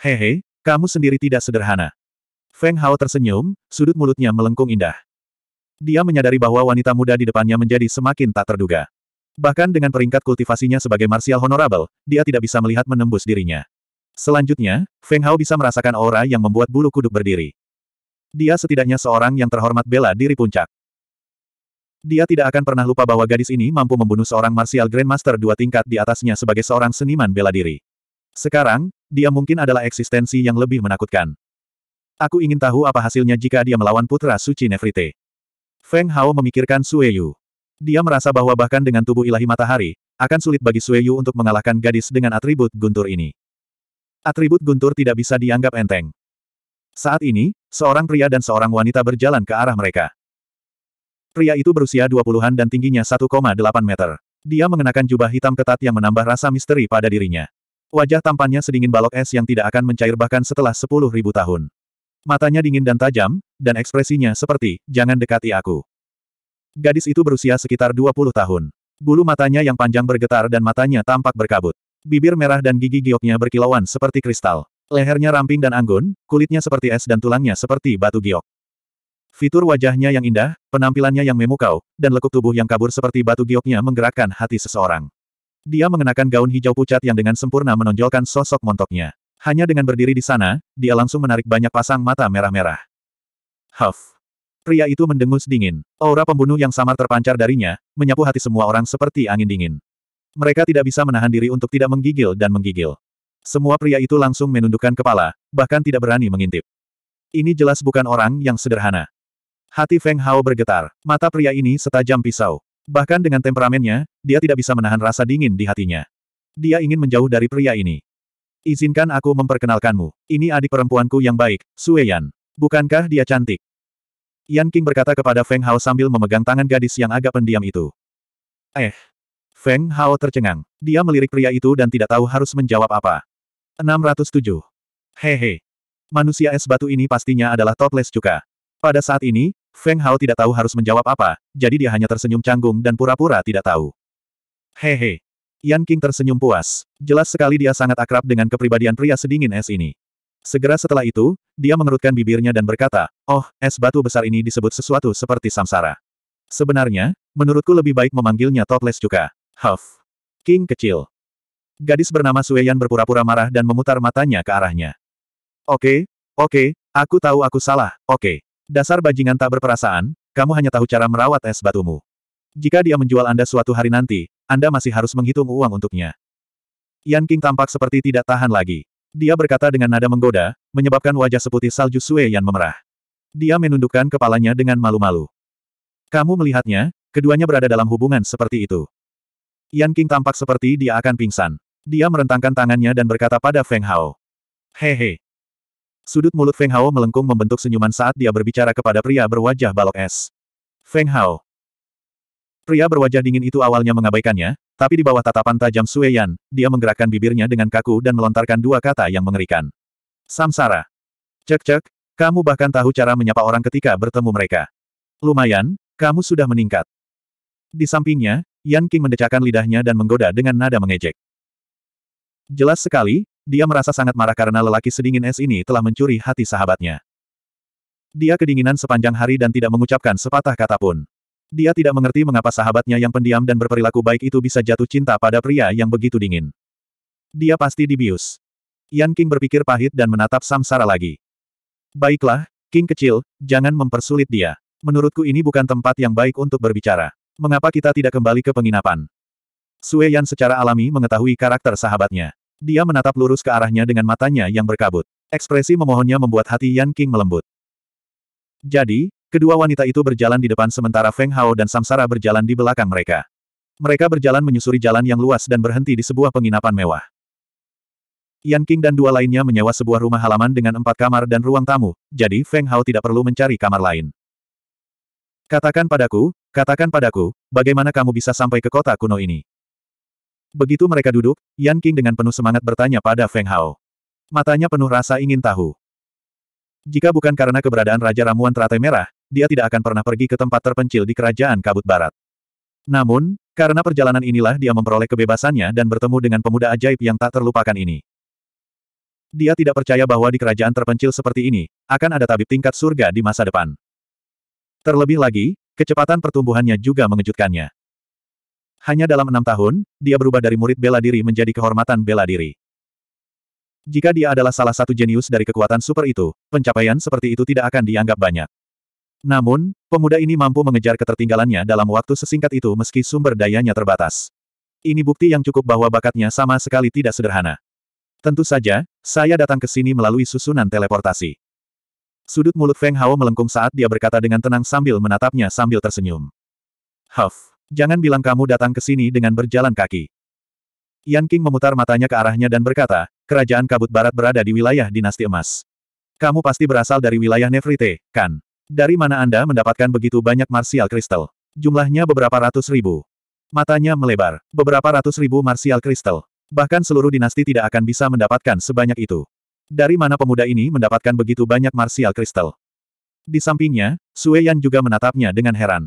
A: Hehe, kamu sendiri tidak sederhana. Feng Hao tersenyum, sudut mulutnya melengkung indah. Dia menyadari bahwa wanita muda di depannya menjadi semakin tak terduga. Bahkan dengan peringkat kultivasinya sebagai martial honorable, dia tidak bisa melihat menembus dirinya. Selanjutnya, Feng Hao bisa merasakan aura yang membuat bulu kuduk berdiri. Dia setidaknya seorang yang terhormat bela diri puncak. Dia tidak akan pernah lupa bahwa gadis ini mampu membunuh seorang martial grandmaster dua tingkat di atasnya sebagai seorang seniman bela diri. Sekarang, dia mungkin adalah eksistensi yang lebih menakutkan. Aku ingin tahu apa hasilnya jika dia melawan putra suci Nefrite. Feng Hao memikirkan Sue Yu. Dia merasa bahwa bahkan dengan tubuh ilahi matahari, akan sulit bagi Sue Yu untuk mengalahkan gadis dengan atribut guntur ini. Atribut guntur tidak bisa dianggap enteng. Saat ini, seorang pria dan seorang wanita berjalan ke arah mereka. Pria itu berusia 20-an dan tingginya 1,8 meter. Dia mengenakan jubah hitam ketat yang menambah rasa misteri pada dirinya. Wajah tampannya sedingin balok es yang tidak akan mencair bahkan setelah 10.000 tahun. Matanya dingin dan tajam, dan ekspresinya seperti, jangan dekati aku. Gadis itu berusia sekitar 20 tahun. Bulu matanya yang panjang bergetar dan matanya tampak berkabut. Bibir merah dan gigi gioknya berkilauan seperti kristal. Lehernya ramping dan anggun, kulitnya seperti es dan tulangnya seperti batu giok. Fitur wajahnya yang indah, penampilannya yang memukau, dan lekuk tubuh yang kabur seperti batu gioknya menggerakkan hati seseorang. Dia mengenakan gaun hijau pucat yang dengan sempurna menonjolkan sosok montoknya. Hanya dengan berdiri di sana, dia langsung menarik banyak pasang mata merah-merah. Huff. Pria itu mendengus dingin. Aura pembunuh yang samar terpancar darinya, menyapu hati semua orang seperti angin dingin. Mereka tidak bisa menahan diri untuk tidak menggigil dan menggigil. Semua pria itu langsung menundukkan kepala, bahkan tidak berani mengintip. Ini jelas bukan orang yang sederhana. Hati Feng Hao bergetar. Mata pria ini setajam pisau. Bahkan dengan temperamennya, dia tidak bisa menahan rasa dingin di hatinya. Dia ingin menjauh dari pria ini. Izinkan aku memperkenalkanmu. Ini adik perempuanku yang baik, Sue Yan. Bukankah dia cantik? Yan King berkata kepada Feng Hao sambil memegang tangan gadis yang agak pendiam itu. Eh. Feng Hao tercengang. Dia melirik pria itu dan tidak tahu harus menjawab apa. 607. Hehe. Manusia es batu ini pastinya adalah Topless juga. Pada saat ini, Feng Hao tidak tahu harus menjawab apa, jadi dia hanya tersenyum canggung dan pura-pura tidak tahu. Hehe. Yan King tersenyum puas. Jelas sekali dia sangat akrab dengan kepribadian pria sedingin es ini. Segera setelah itu, dia mengerutkan bibirnya dan berkata, Oh, es batu besar ini disebut sesuatu seperti samsara. Sebenarnya, menurutku lebih baik memanggilnya Topless juga. Huff. King kecil. Gadis bernama Sueyan berpura-pura marah dan memutar matanya ke arahnya. Oke, oke, aku tahu aku salah, oke. Dasar bajingan tak berperasaan, kamu hanya tahu cara merawat es batumu. Jika dia menjual Anda suatu hari nanti, Anda masih harus menghitung uang untuknya. Yan King tampak seperti tidak tahan lagi. Dia berkata dengan nada menggoda, menyebabkan wajah seputih salju Sue Yan memerah. Dia menundukkan kepalanya dengan malu-malu. Kamu melihatnya, keduanya berada dalam hubungan seperti itu. Yan King tampak seperti dia akan pingsan. Dia merentangkan tangannya dan berkata pada Feng Hao. Hehe. Sudut mulut Feng Hao melengkung membentuk senyuman saat dia berbicara kepada pria berwajah balok es. Feng Hao. Pria berwajah dingin itu awalnya mengabaikannya, tapi di bawah tatapan tajam Sue Yan, dia menggerakkan bibirnya dengan kaku dan melontarkan dua kata yang mengerikan. Samsara. Cek-cek, kamu bahkan tahu cara menyapa orang ketika bertemu mereka. Lumayan, kamu sudah meningkat. Di sampingnya, Yan King mendecakkan lidahnya dan menggoda dengan nada mengejek. Jelas sekali, dia merasa sangat marah karena lelaki sedingin es ini telah mencuri hati sahabatnya. Dia kedinginan sepanjang hari dan tidak mengucapkan sepatah kata pun. Dia tidak mengerti mengapa sahabatnya yang pendiam dan berperilaku baik itu bisa jatuh cinta pada pria yang begitu dingin. Dia pasti dibius. Yan King berpikir pahit dan menatap Samsara lagi. Baiklah, King kecil, jangan mempersulit dia. Menurutku ini bukan tempat yang baik untuk berbicara. Mengapa kita tidak kembali ke penginapan? Sue Yan secara alami mengetahui karakter sahabatnya. Dia menatap lurus ke arahnya dengan matanya yang berkabut. Ekspresi memohonnya membuat hati Yan King melembut. Jadi, kedua wanita itu berjalan di depan sementara Feng Hao dan Samsara berjalan di belakang mereka. Mereka berjalan menyusuri jalan yang luas dan berhenti di sebuah penginapan mewah. Yan King dan dua lainnya menyewa sebuah rumah halaman dengan empat kamar dan ruang tamu, jadi Feng Hao tidak perlu mencari kamar lain. Katakan padaku, katakan padaku, bagaimana kamu bisa sampai ke kota kuno ini? Begitu mereka duduk, Yan King dengan penuh semangat bertanya pada Feng Hao. Matanya penuh rasa ingin tahu. Jika bukan karena keberadaan Raja Ramuan Teratai Merah, dia tidak akan pernah pergi ke tempat terpencil di Kerajaan Kabut Barat. Namun, karena perjalanan inilah dia memperoleh kebebasannya dan bertemu dengan pemuda ajaib yang tak terlupakan ini. Dia tidak percaya bahwa di kerajaan terpencil seperti ini, akan ada tabib tingkat surga di masa depan. Terlebih lagi, kecepatan pertumbuhannya juga mengejutkannya. Hanya dalam enam tahun, dia berubah dari murid bela diri menjadi kehormatan bela diri. Jika dia adalah salah satu jenius dari kekuatan super itu, pencapaian seperti itu tidak akan dianggap banyak. Namun, pemuda ini mampu mengejar ketertinggalannya dalam waktu sesingkat itu meski sumber dayanya terbatas. Ini bukti yang cukup bahwa bakatnya sama sekali tidak sederhana. Tentu saja, saya datang ke sini melalui susunan teleportasi. Sudut mulut Feng Hao melengkung saat dia berkata dengan tenang sambil menatapnya sambil tersenyum. Huff. Jangan bilang kamu datang ke sini dengan berjalan kaki. Yan King memutar matanya ke arahnya dan berkata, kerajaan kabut barat berada di wilayah dinasti emas. Kamu pasti berasal dari wilayah Nefrite, kan? Dari mana Anda mendapatkan begitu banyak Martial Crystal? Jumlahnya beberapa ratus ribu. Matanya melebar. Beberapa ratus ribu Martial Crystal, Bahkan seluruh dinasti tidak akan bisa mendapatkan sebanyak itu. Dari mana pemuda ini mendapatkan begitu banyak Martial Crystal? Di sampingnya, Sue Yan juga menatapnya dengan heran.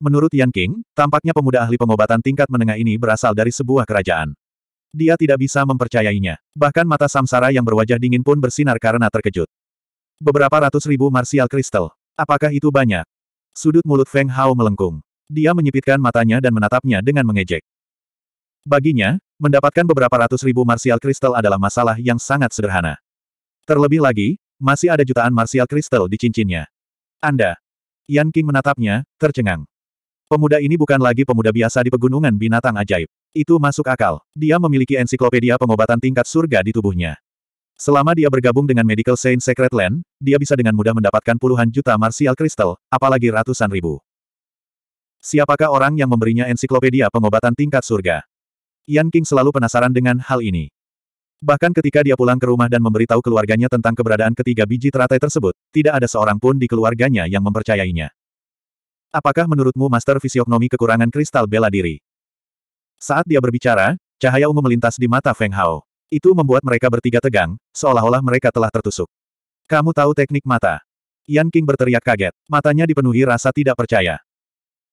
A: Menurut Yan King, tampaknya pemuda ahli pengobatan tingkat menengah ini berasal dari sebuah kerajaan. Dia tidak bisa mempercayainya. Bahkan mata samsara yang berwajah dingin pun bersinar karena terkejut. Beberapa ratus ribu Martial kristal. Apakah itu banyak? Sudut mulut Feng Hao melengkung. Dia menyipitkan matanya dan menatapnya dengan mengejek. Baginya, mendapatkan beberapa ratus ribu Martial kristal adalah masalah yang sangat sederhana. Terlebih lagi, masih ada jutaan Martial kristal di cincinnya. Anda. Yan King menatapnya, tercengang. Pemuda ini bukan lagi pemuda biasa di pegunungan binatang ajaib. Itu masuk akal. Dia memiliki ensiklopedia pengobatan tingkat surga di tubuhnya. Selama dia bergabung dengan Medical Saint Secret Land, dia bisa dengan mudah mendapatkan puluhan juta martial crystal, apalagi ratusan ribu. Siapakah orang yang memberinya ensiklopedia pengobatan tingkat surga? Yan King selalu penasaran dengan hal ini. Bahkan ketika dia pulang ke rumah dan memberitahu keluarganya tentang keberadaan ketiga biji teratai tersebut, tidak ada seorang pun di keluarganya yang mempercayainya. Apakah menurutmu Master Fisiognomi kekurangan kristal bela diri? Saat dia berbicara, cahaya ungu melintas di mata Feng Hao. Itu membuat mereka bertiga tegang, seolah-olah mereka telah tertusuk. Kamu tahu teknik mata? Yan King berteriak kaget, matanya dipenuhi rasa tidak percaya.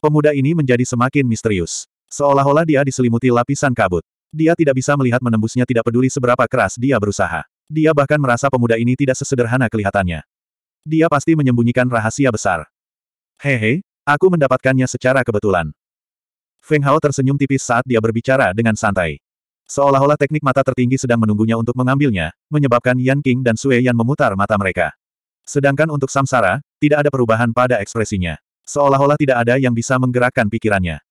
A: Pemuda ini menjadi semakin misterius. Seolah-olah dia diselimuti lapisan kabut. Dia tidak bisa melihat menembusnya tidak peduli seberapa keras dia berusaha. Dia bahkan merasa pemuda ini tidak sesederhana kelihatannya. Dia pasti menyembunyikan rahasia besar. Hehe, Aku mendapatkannya secara kebetulan. Feng Hao tersenyum tipis saat dia berbicara dengan santai. Seolah-olah teknik mata tertinggi sedang menunggunya untuk mengambilnya, menyebabkan Yan King dan Sue Yan memutar mata mereka. Sedangkan untuk Samsara, tidak ada perubahan pada ekspresinya. Seolah-olah tidak ada yang bisa menggerakkan pikirannya.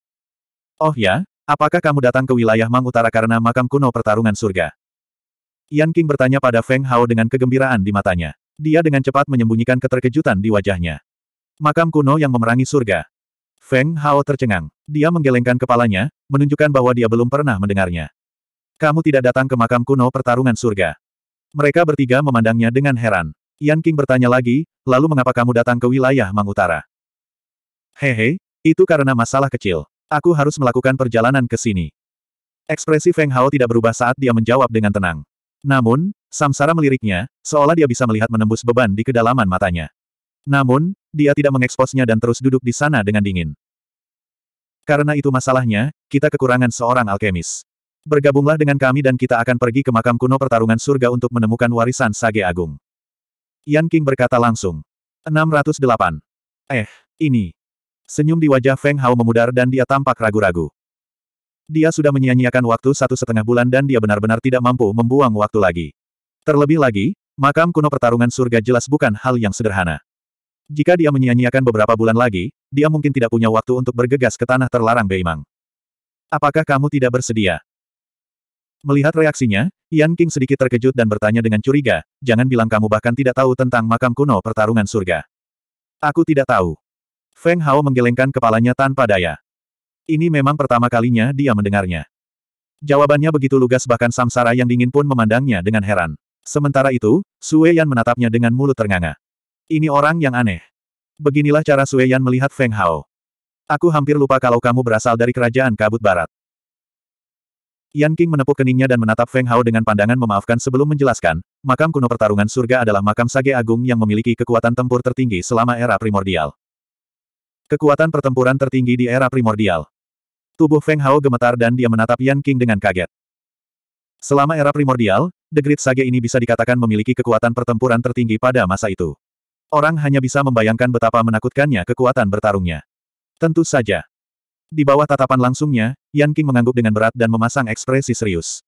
A: Oh ya, apakah kamu datang ke wilayah Mang Utara karena makam kuno pertarungan surga? Yan King bertanya pada Feng Hao dengan kegembiraan di matanya. Dia dengan cepat menyembunyikan keterkejutan di wajahnya. Makam kuno yang memerangi surga. Feng Hao tercengang. Dia menggelengkan kepalanya, menunjukkan bahwa dia belum pernah mendengarnya. Kamu tidak datang ke makam kuno pertarungan surga. Mereka bertiga memandangnya dengan heran. Yan King bertanya lagi, lalu mengapa kamu datang ke wilayah Mang Utara? Hehe, itu karena masalah kecil. Aku harus melakukan perjalanan ke sini. Ekspresi Feng Hao tidak berubah saat dia menjawab dengan tenang. Namun, Samsara meliriknya, seolah dia bisa melihat menembus beban di kedalaman matanya. Namun, dia tidak mengeksposnya dan terus duduk di sana dengan dingin. Karena itu masalahnya, kita kekurangan seorang alkemis. Bergabunglah dengan kami dan kita akan pergi ke makam kuno pertarungan surga untuk menemukan warisan Sage Agung. Yan King berkata langsung. 608. Eh, ini. Senyum di wajah Feng Hao memudar dan dia tampak ragu-ragu. Dia sudah menyia-nyiakan waktu satu setengah bulan dan dia benar-benar tidak mampu membuang waktu lagi. Terlebih lagi, makam kuno pertarungan surga jelas bukan hal yang sederhana. Jika dia menyia-nyiakan beberapa bulan lagi, dia mungkin tidak punya waktu untuk bergegas ke tanah terlarang Beimang. Apakah kamu tidak bersedia? Melihat reaksinya, Yan King sedikit terkejut dan bertanya dengan curiga, jangan bilang kamu bahkan tidak tahu tentang makam kuno pertarungan surga. Aku tidak tahu. Feng Hao menggelengkan kepalanya tanpa daya. Ini memang pertama kalinya dia mendengarnya. Jawabannya begitu lugas bahkan samsara yang dingin pun memandangnya dengan heran. Sementara itu, Sue Yan menatapnya dengan mulut ternganga. Ini orang yang aneh. Beginilah cara Sue melihat Feng Hao. Aku hampir lupa kalau kamu berasal dari kerajaan kabut barat. Yan King menepuk keningnya dan menatap Feng Hao dengan pandangan memaafkan sebelum menjelaskan, makam kuno pertarungan surga adalah makam sage agung yang memiliki kekuatan tempur tertinggi selama era primordial. Kekuatan pertempuran tertinggi di era primordial. Tubuh Feng Hao gemetar dan dia menatap Yan King dengan kaget. Selama era primordial, The Great Sage ini bisa dikatakan memiliki kekuatan pertempuran tertinggi pada masa itu. Orang hanya bisa membayangkan betapa menakutkannya kekuatan bertarungnya. Tentu saja. Di bawah tatapan langsungnya, Yan King mengangguk dengan berat dan memasang ekspresi serius.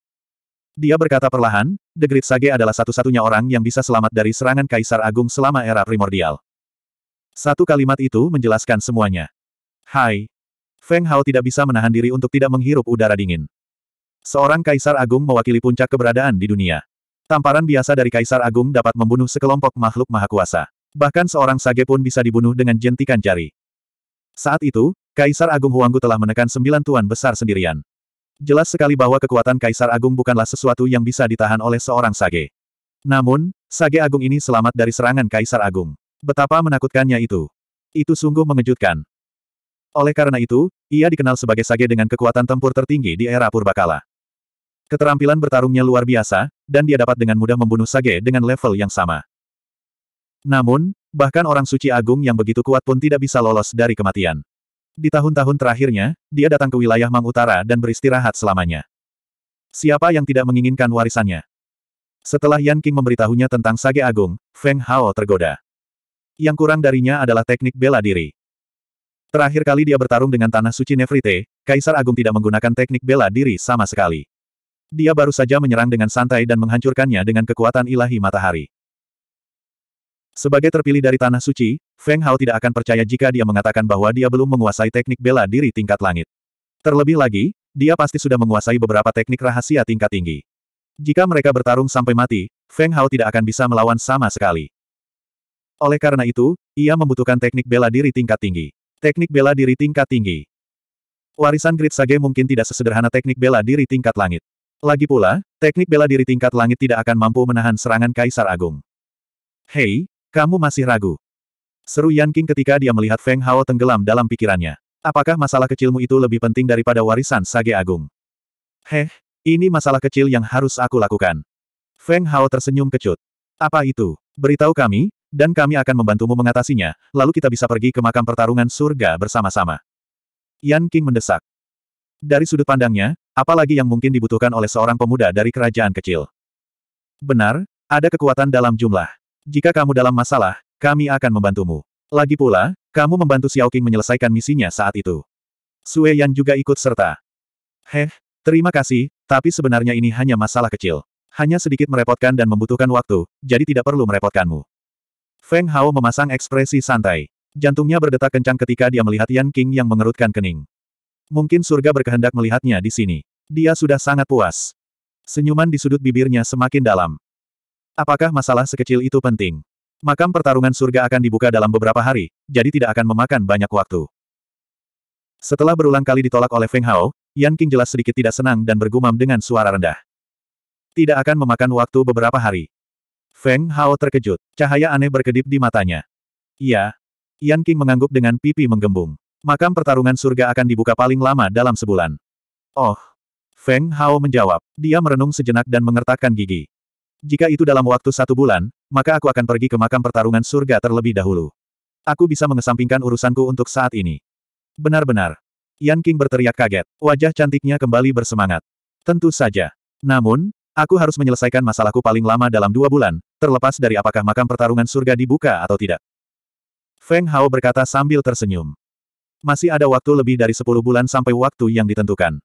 A: Dia berkata perlahan, The Great Sage adalah satu-satunya orang yang bisa selamat dari serangan Kaisar Agung selama era primordial. Satu kalimat itu menjelaskan semuanya. Hai. Feng Hao tidak bisa menahan diri untuk tidak menghirup udara dingin. Seorang Kaisar Agung mewakili puncak keberadaan di dunia. Tamparan biasa dari Kaisar Agung dapat membunuh sekelompok makhluk maha kuasa. Bahkan seorang sage pun bisa dibunuh dengan jentikan jari. Saat itu, Kaisar Agung Huanggu telah menekan sembilan tuan besar sendirian. Jelas sekali bahwa kekuatan Kaisar Agung bukanlah sesuatu yang bisa ditahan oleh seorang sage. Namun, sage agung ini selamat dari serangan Kaisar Agung. Betapa menakutkannya itu. Itu sungguh mengejutkan. Oleh karena itu, ia dikenal sebagai sage dengan kekuatan tempur tertinggi di era purbakala. Keterampilan bertarungnya luar biasa, dan dia dapat dengan mudah membunuh Sage dengan level yang sama. Namun, bahkan orang suci agung yang begitu kuat pun tidak bisa lolos dari kematian. Di tahun-tahun terakhirnya, dia datang ke wilayah Mang Utara dan beristirahat selamanya. Siapa yang tidak menginginkan warisannya? Setelah Yan King memberitahunya tentang Sage Agung, Feng Hao tergoda. Yang kurang darinya adalah teknik bela diri. Terakhir kali dia bertarung dengan Tanah Suci Nefrite, Kaisar Agung tidak menggunakan teknik bela diri sama sekali. Dia baru saja menyerang dengan santai dan menghancurkannya dengan kekuatan ilahi matahari. Sebagai terpilih dari Tanah Suci, Feng Hao tidak akan percaya jika dia mengatakan bahwa dia belum menguasai teknik bela diri tingkat langit. Terlebih lagi, dia pasti sudah menguasai beberapa teknik rahasia tingkat tinggi. Jika mereka bertarung sampai mati, Feng Hao tidak akan bisa melawan sama sekali. Oleh karena itu, ia membutuhkan teknik bela diri tingkat tinggi. Teknik bela diri tingkat tinggi. Warisan Great Sage mungkin tidak sesederhana teknik bela diri tingkat langit. Lagi pula, teknik bela diri tingkat langit tidak akan mampu menahan serangan Kaisar Agung. Hei, kamu masih ragu? Seru Yan King ketika dia melihat Feng Hao tenggelam dalam pikirannya. Apakah masalah kecilmu itu lebih penting daripada warisan Sage Agung? Heh, ini masalah kecil yang harus aku lakukan. Feng Hao tersenyum kecut. Apa itu? Beritahu kami, dan kami akan membantumu mengatasinya, lalu kita bisa pergi ke makam pertarungan surga bersama-sama. Yan King mendesak. Dari sudut pandangnya, apalagi yang mungkin dibutuhkan oleh seorang pemuda dari kerajaan kecil. Benar, ada kekuatan dalam jumlah. Jika kamu dalam masalah, kami akan membantumu. Lagi pula, kamu membantu Xiao Qing menyelesaikan misinya saat itu. Sue Yan juga ikut serta. Heh, terima kasih, tapi sebenarnya ini hanya masalah kecil. Hanya sedikit merepotkan dan membutuhkan waktu, jadi tidak perlu merepotkanmu. Feng Hao memasang ekspresi santai. Jantungnya berdetak kencang ketika dia melihat Yan King yang mengerutkan kening. Mungkin surga berkehendak melihatnya di sini. Dia sudah sangat puas. Senyuman di sudut bibirnya semakin dalam. Apakah masalah sekecil itu penting? Makam pertarungan surga akan dibuka dalam beberapa hari, jadi tidak akan memakan banyak waktu. Setelah berulang kali ditolak oleh Feng Hao, Yan King jelas sedikit tidak senang dan bergumam dengan suara rendah. Tidak akan memakan waktu beberapa hari. Feng Hao terkejut, cahaya aneh berkedip di matanya. Iya. Yan King mengangguk dengan pipi menggembung. Makam pertarungan surga akan dibuka paling lama dalam sebulan. Oh. Feng Hao menjawab. Dia merenung sejenak dan mengertakkan gigi. Jika itu dalam waktu satu bulan, maka aku akan pergi ke makam pertarungan surga terlebih dahulu. Aku bisa mengesampingkan urusanku untuk saat ini. Benar-benar. Yan King berteriak kaget. Wajah cantiknya kembali bersemangat. Tentu saja. Namun, aku harus menyelesaikan masalahku paling lama dalam dua bulan, terlepas dari apakah makam pertarungan surga dibuka atau tidak. Feng Hao berkata sambil tersenyum. Masih ada waktu lebih dari sepuluh bulan sampai waktu yang ditentukan.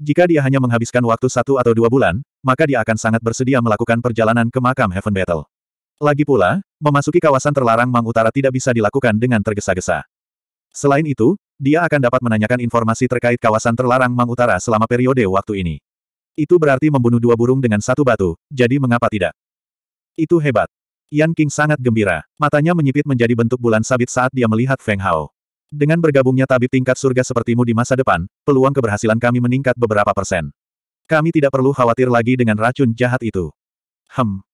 A: Jika dia hanya menghabiskan waktu satu atau dua bulan, maka dia akan sangat bersedia melakukan perjalanan ke makam Heaven Battle. Lagi pula, memasuki kawasan terlarang Mang Utara tidak bisa dilakukan dengan tergesa-gesa. Selain itu, dia akan dapat menanyakan informasi terkait kawasan terlarang Mang Utara selama periode waktu ini. Itu berarti membunuh dua burung dengan satu batu, jadi mengapa tidak? Itu hebat. Yan King sangat gembira. Matanya menyipit menjadi bentuk bulan sabit saat dia melihat Feng Hao. Dengan bergabungnya tabib tingkat surga sepertimu di masa depan, peluang keberhasilan kami meningkat beberapa persen. Kami tidak perlu khawatir lagi dengan racun jahat itu. Hem.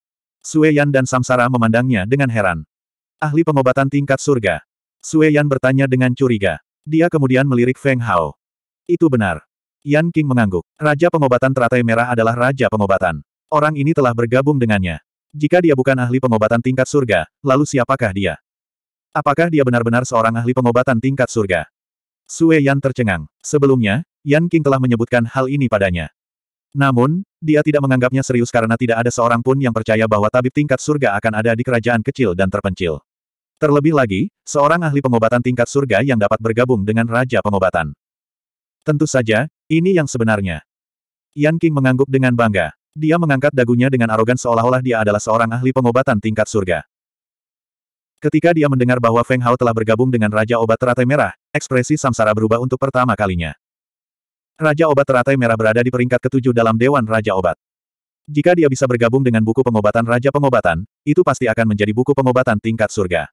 A: Sueyan dan Samsara memandangnya dengan heran. Ahli pengobatan tingkat surga. Sueyan bertanya dengan curiga. Dia kemudian melirik Feng Hao. Itu benar. Yan King mengangguk. Raja pengobatan teratai merah adalah raja pengobatan. Orang ini telah bergabung dengannya. Jika dia bukan ahli pengobatan tingkat surga, lalu siapakah dia? Apakah dia benar-benar seorang ahli pengobatan tingkat surga? Sue Yan tercengang. Sebelumnya, Yan King telah menyebutkan hal ini padanya. Namun, dia tidak menganggapnya serius karena tidak ada seorang pun yang percaya bahwa tabib tingkat surga akan ada di kerajaan kecil dan terpencil. Terlebih lagi, seorang ahli pengobatan tingkat surga yang dapat bergabung dengan raja pengobatan. Tentu saja, ini yang sebenarnya. Yan King mengangguk dengan bangga. Dia mengangkat dagunya dengan arogan seolah-olah dia adalah seorang ahli pengobatan tingkat surga. Ketika dia mendengar bahwa Feng Hao telah bergabung dengan Raja Obat Teratai Merah, ekspresi Samsara berubah untuk pertama kalinya. Raja Obat Teratai Merah berada di peringkat ketujuh dalam Dewan Raja Obat. Jika dia bisa bergabung dengan buku pengobatan Raja Pengobatan, itu pasti akan menjadi buku pengobatan tingkat surga.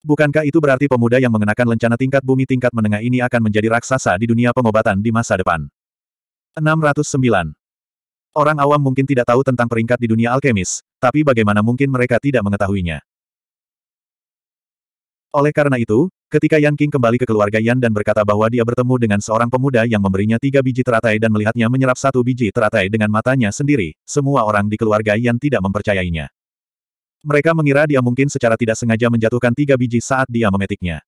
A: Bukankah itu berarti pemuda yang mengenakan lencana tingkat bumi tingkat menengah ini akan menjadi raksasa di dunia pengobatan di masa depan? 609. Orang awam mungkin tidak tahu tentang peringkat di dunia alkemis, tapi bagaimana mungkin mereka tidak mengetahuinya? Oleh karena itu, ketika Yan King kembali ke keluarga Yan dan berkata bahwa dia bertemu dengan seorang pemuda yang memberinya tiga biji teratai dan melihatnya menyerap satu biji teratai dengan matanya sendiri, semua orang di keluarga Yan tidak mempercayainya. Mereka mengira dia mungkin secara tidak sengaja menjatuhkan tiga biji saat dia memetiknya.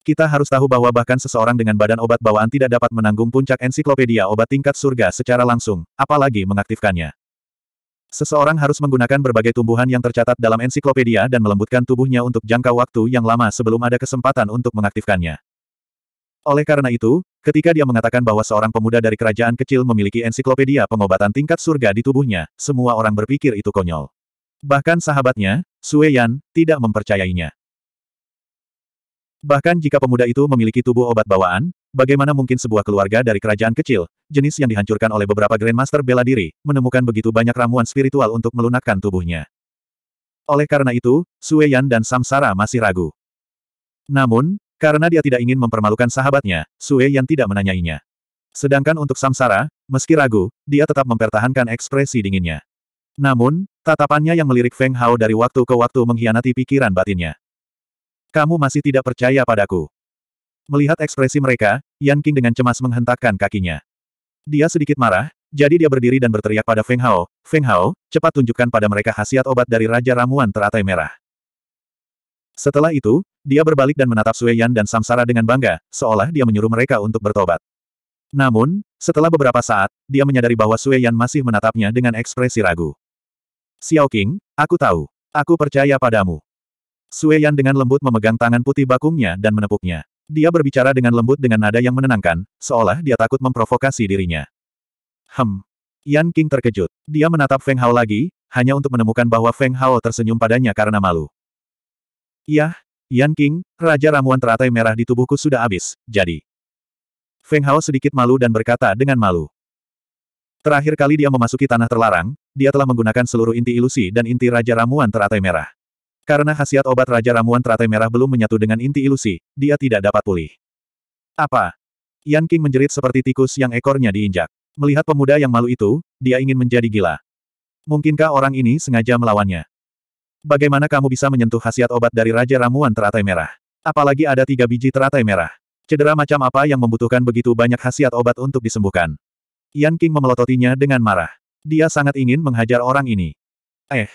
A: Kita harus tahu bahwa bahkan seseorang dengan badan obat bawaan tidak dapat menanggung puncak ensiklopedia obat tingkat surga secara langsung, apalagi mengaktifkannya. Seseorang harus menggunakan berbagai tumbuhan yang tercatat dalam ensiklopedia dan melembutkan tubuhnya untuk jangka waktu yang lama sebelum ada kesempatan untuk mengaktifkannya. Oleh karena itu, ketika dia mengatakan bahwa seorang pemuda dari kerajaan kecil memiliki ensiklopedia pengobatan tingkat surga di tubuhnya, semua orang berpikir itu konyol. Bahkan sahabatnya, Sue tidak mempercayainya. Bahkan jika pemuda itu memiliki tubuh obat bawaan, Bagaimana mungkin sebuah keluarga dari kerajaan kecil, jenis yang dihancurkan oleh beberapa Grandmaster bela diri, menemukan begitu banyak ramuan spiritual untuk melunakkan tubuhnya. Oleh karena itu, Sue dan Samsara masih ragu. Namun, karena dia tidak ingin mempermalukan sahabatnya, Sue Yan tidak menanyainya. Sedangkan untuk Samsara, meski ragu, dia tetap mempertahankan ekspresi dinginnya. Namun, tatapannya yang melirik Feng Hao dari waktu ke waktu mengkhianati pikiran batinnya. Kamu masih tidak percaya padaku. Melihat ekspresi mereka, Yan King dengan cemas menghentakkan kakinya. Dia sedikit marah, jadi dia berdiri dan berteriak pada Feng Hao, Feng Hao, cepat tunjukkan pada mereka khasiat obat dari Raja Ramuan Teratai Merah. Setelah itu, dia berbalik dan menatap Sue Yan dan Samsara dengan bangga, seolah dia menyuruh mereka untuk bertobat. Namun, setelah beberapa saat, dia menyadari bahwa Sue Yan masih menatapnya dengan ekspresi ragu. Xiao King, aku tahu. Aku percaya padamu. Sue Yan dengan lembut memegang tangan putih bakungnya dan menepuknya. Dia berbicara dengan lembut dengan nada yang menenangkan, seolah dia takut memprovokasi dirinya. Hem. Yan King terkejut. Dia menatap Feng Hao lagi, hanya untuk menemukan bahwa Feng Hao tersenyum padanya karena malu. Yah, Yan King, Raja Ramuan Teratai Merah di tubuhku sudah habis, jadi. Feng Hao sedikit malu dan berkata dengan malu. Terakhir kali dia memasuki tanah terlarang, dia telah menggunakan seluruh inti ilusi dan inti Raja Ramuan Teratai Merah. Karena khasiat obat Raja Ramuan Teratai Merah belum menyatu dengan inti ilusi, dia tidak dapat pulih. Apa? Yan King menjerit seperti tikus yang ekornya diinjak. Melihat pemuda yang malu itu, dia ingin menjadi gila. Mungkinkah orang ini sengaja melawannya? Bagaimana kamu bisa menyentuh khasiat obat dari Raja Ramuan Teratai Merah? Apalagi ada tiga biji teratai merah. Cedera macam apa yang membutuhkan begitu banyak khasiat obat untuk disembuhkan? Yan King memelototinya dengan marah. Dia sangat ingin menghajar orang ini. Eh,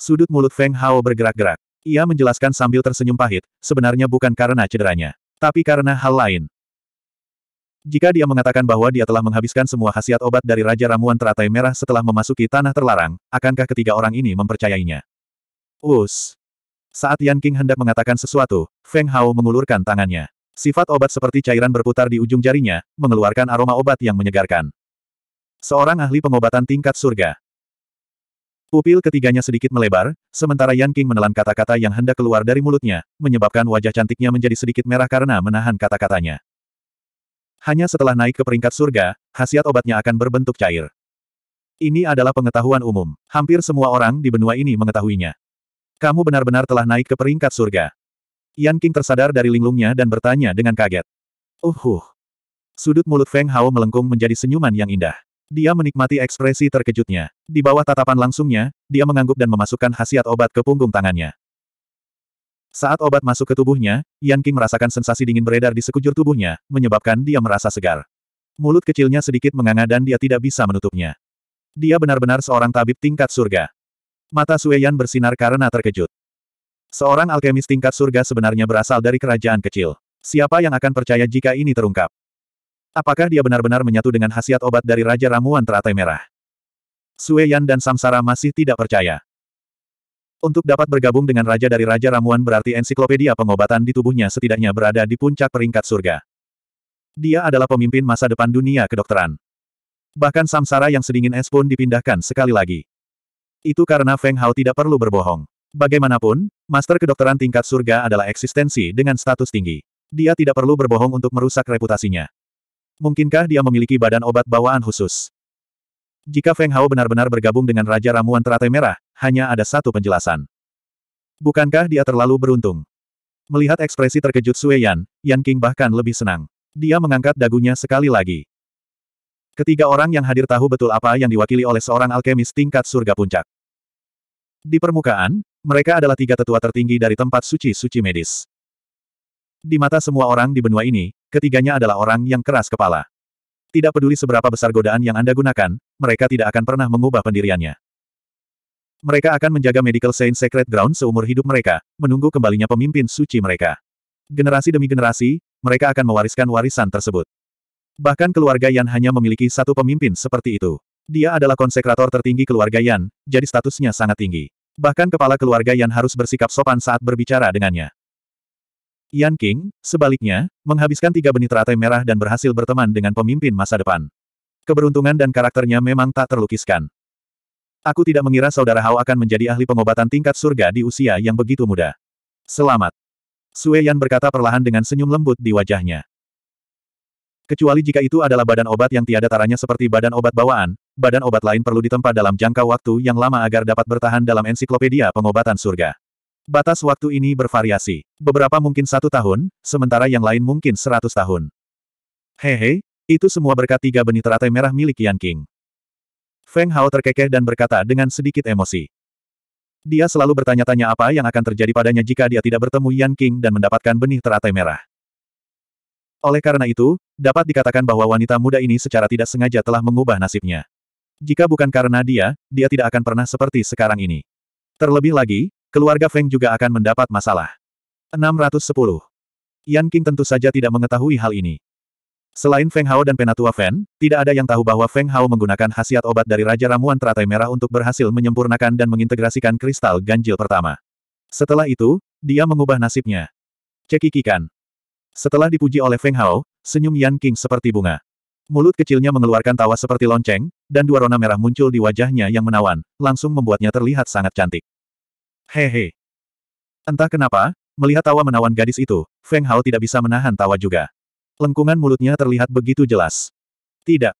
A: Sudut mulut Feng Hao bergerak-gerak. Ia menjelaskan sambil tersenyum pahit, sebenarnya bukan karena cederanya, tapi karena hal lain. Jika dia mengatakan bahwa dia telah menghabiskan semua khasiat obat dari Raja Ramuan Teratai Merah setelah memasuki Tanah Terlarang, akankah ketiga orang ini mempercayainya? Us. Saat Yan King hendak mengatakan sesuatu, Feng Hao mengulurkan tangannya. Sifat obat seperti cairan berputar di ujung jarinya, mengeluarkan aroma obat yang menyegarkan. Seorang ahli pengobatan tingkat surga. Pupil ketiganya sedikit melebar, sementara Yan King menelan kata-kata yang hendak keluar dari mulutnya, menyebabkan wajah cantiknya menjadi sedikit merah karena menahan kata-katanya. Hanya setelah naik ke peringkat surga, khasiat obatnya akan berbentuk cair. Ini adalah pengetahuan umum. Hampir semua orang di benua ini mengetahuinya. Kamu benar-benar telah naik ke peringkat surga. Yan King tersadar dari linglungnya dan bertanya dengan kaget. Uhuh. Sudut mulut Feng Hao melengkung menjadi senyuman yang indah. Dia menikmati ekspresi terkejutnya. Di bawah tatapan langsungnya, dia mengangguk dan memasukkan khasiat obat ke punggung tangannya. Saat obat masuk ke tubuhnya, Yan King merasakan sensasi dingin beredar di sekujur tubuhnya, menyebabkan dia merasa segar. Mulut kecilnya sedikit menganga dan dia tidak bisa menutupnya. Dia benar-benar seorang tabib tingkat surga. Mata Sue Yan bersinar karena terkejut. Seorang alkemis tingkat surga sebenarnya berasal dari kerajaan kecil. Siapa yang akan percaya jika ini terungkap? Apakah dia benar-benar menyatu dengan khasiat obat dari Raja Ramuan Teratai Merah? Sue Yan dan Samsara masih tidak percaya. Untuk dapat bergabung dengan Raja dari Raja Ramuan berarti ensiklopedia pengobatan di tubuhnya setidaknya berada di puncak peringkat surga. Dia adalah pemimpin masa depan dunia kedokteran. Bahkan samsara yang sedingin es pun dipindahkan sekali lagi. Itu karena Feng Hao tidak perlu berbohong. Bagaimanapun, master kedokteran tingkat surga adalah eksistensi dengan status tinggi. Dia tidak perlu berbohong untuk merusak reputasinya. Mungkinkah dia memiliki badan obat bawaan khusus? Jika Feng Hao benar-benar bergabung dengan Raja Ramuan Teratai Merah, hanya ada satu penjelasan. Bukankah dia terlalu beruntung? Melihat ekspresi terkejut Sue Yan, Yan King bahkan lebih senang. Dia mengangkat dagunya sekali lagi. Ketiga orang yang hadir tahu betul apa yang diwakili oleh seorang alkemis tingkat surga puncak. Di permukaan, mereka adalah tiga tetua tertinggi dari tempat suci-suci medis. Di mata semua orang di benua ini, Ketiganya adalah orang yang keras kepala. Tidak peduli seberapa besar godaan yang Anda gunakan, mereka tidak akan pernah mengubah pendiriannya. Mereka akan menjaga Medical Saint Secret Ground seumur hidup mereka, menunggu kembalinya pemimpin suci mereka. Generasi demi generasi, mereka akan mewariskan warisan tersebut. Bahkan keluarga Yan hanya memiliki satu pemimpin seperti itu. Dia adalah konsekrator tertinggi keluarga Yan, jadi statusnya sangat tinggi. Bahkan kepala keluarga Yan harus bersikap sopan saat berbicara dengannya. Yan King, sebaliknya, menghabiskan tiga benih teratai merah dan berhasil berteman dengan pemimpin masa depan. Keberuntungan dan karakternya memang tak terlukiskan. Aku tidak mengira saudara Hao akan menjadi ahli pengobatan tingkat surga di usia yang begitu muda. Selamat. Sue Yan berkata perlahan dengan senyum lembut di wajahnya. Kecuali jika itu adalah badan obat yang tiada taranya seperti badan obat bawaan, badan obat lain perlu ditempa dalam jangka waktu yang lama agar dapat bertahan dalam ensiklopedia pengobatan surga. Batas waktu ini bervariasi. Beberapa mungkin satu tahun, sementara yang lain mungkin seratus tahun. Hehe, itu semua berkat tiga benih teratai merah milik Yan King. Feng Hao terkekeh dan berkata dengan sedikit emosi. Dia selalu bertanya-tanya apa yang akan terjadi padanya jika dia tidak bertemu Yan King dan mendapatkan benih teratai merah. Oleh karena itu, dapat dikatakan bahwa wanita muda ini secara tidak sengaja telah mengubah nasibnya. Jika bukan karena dia, dia tidak akan pernah seperti sekarang ini. Terlebih lagi, keluarga Feng juga akan mendapat masalah. 610. Yan King tentu saja tidak mengetahui hal ini. Selain Feng Hao dan Penatua Feng, tidak ada yang tahu bahwa Feng Hao menggunakan khasiat obat dari Raja Ramuan Teratai Merah untuk berhasil menyempurnakan dan mengintegrasikan kristal ganjil pertama. Setelah itu, dia mengubah nasibnya. Cekikikan. Setelah dipuji oleh Feng Hao, senyum Yan King seperti bunga. Mulut kecilnya mengeluarkan tawa seperti lonceng, dan dua rona merah muncul di wajahnya yang menawan, langsung membuatnya terlihat sangat cantik. Hehe. Entah kenapa, melihat tawa menawan gadis itu, Feng Hao tidak bisa menahan tawa juga. Lengkungan mulutnya terlihat begitu jelas. Tidak.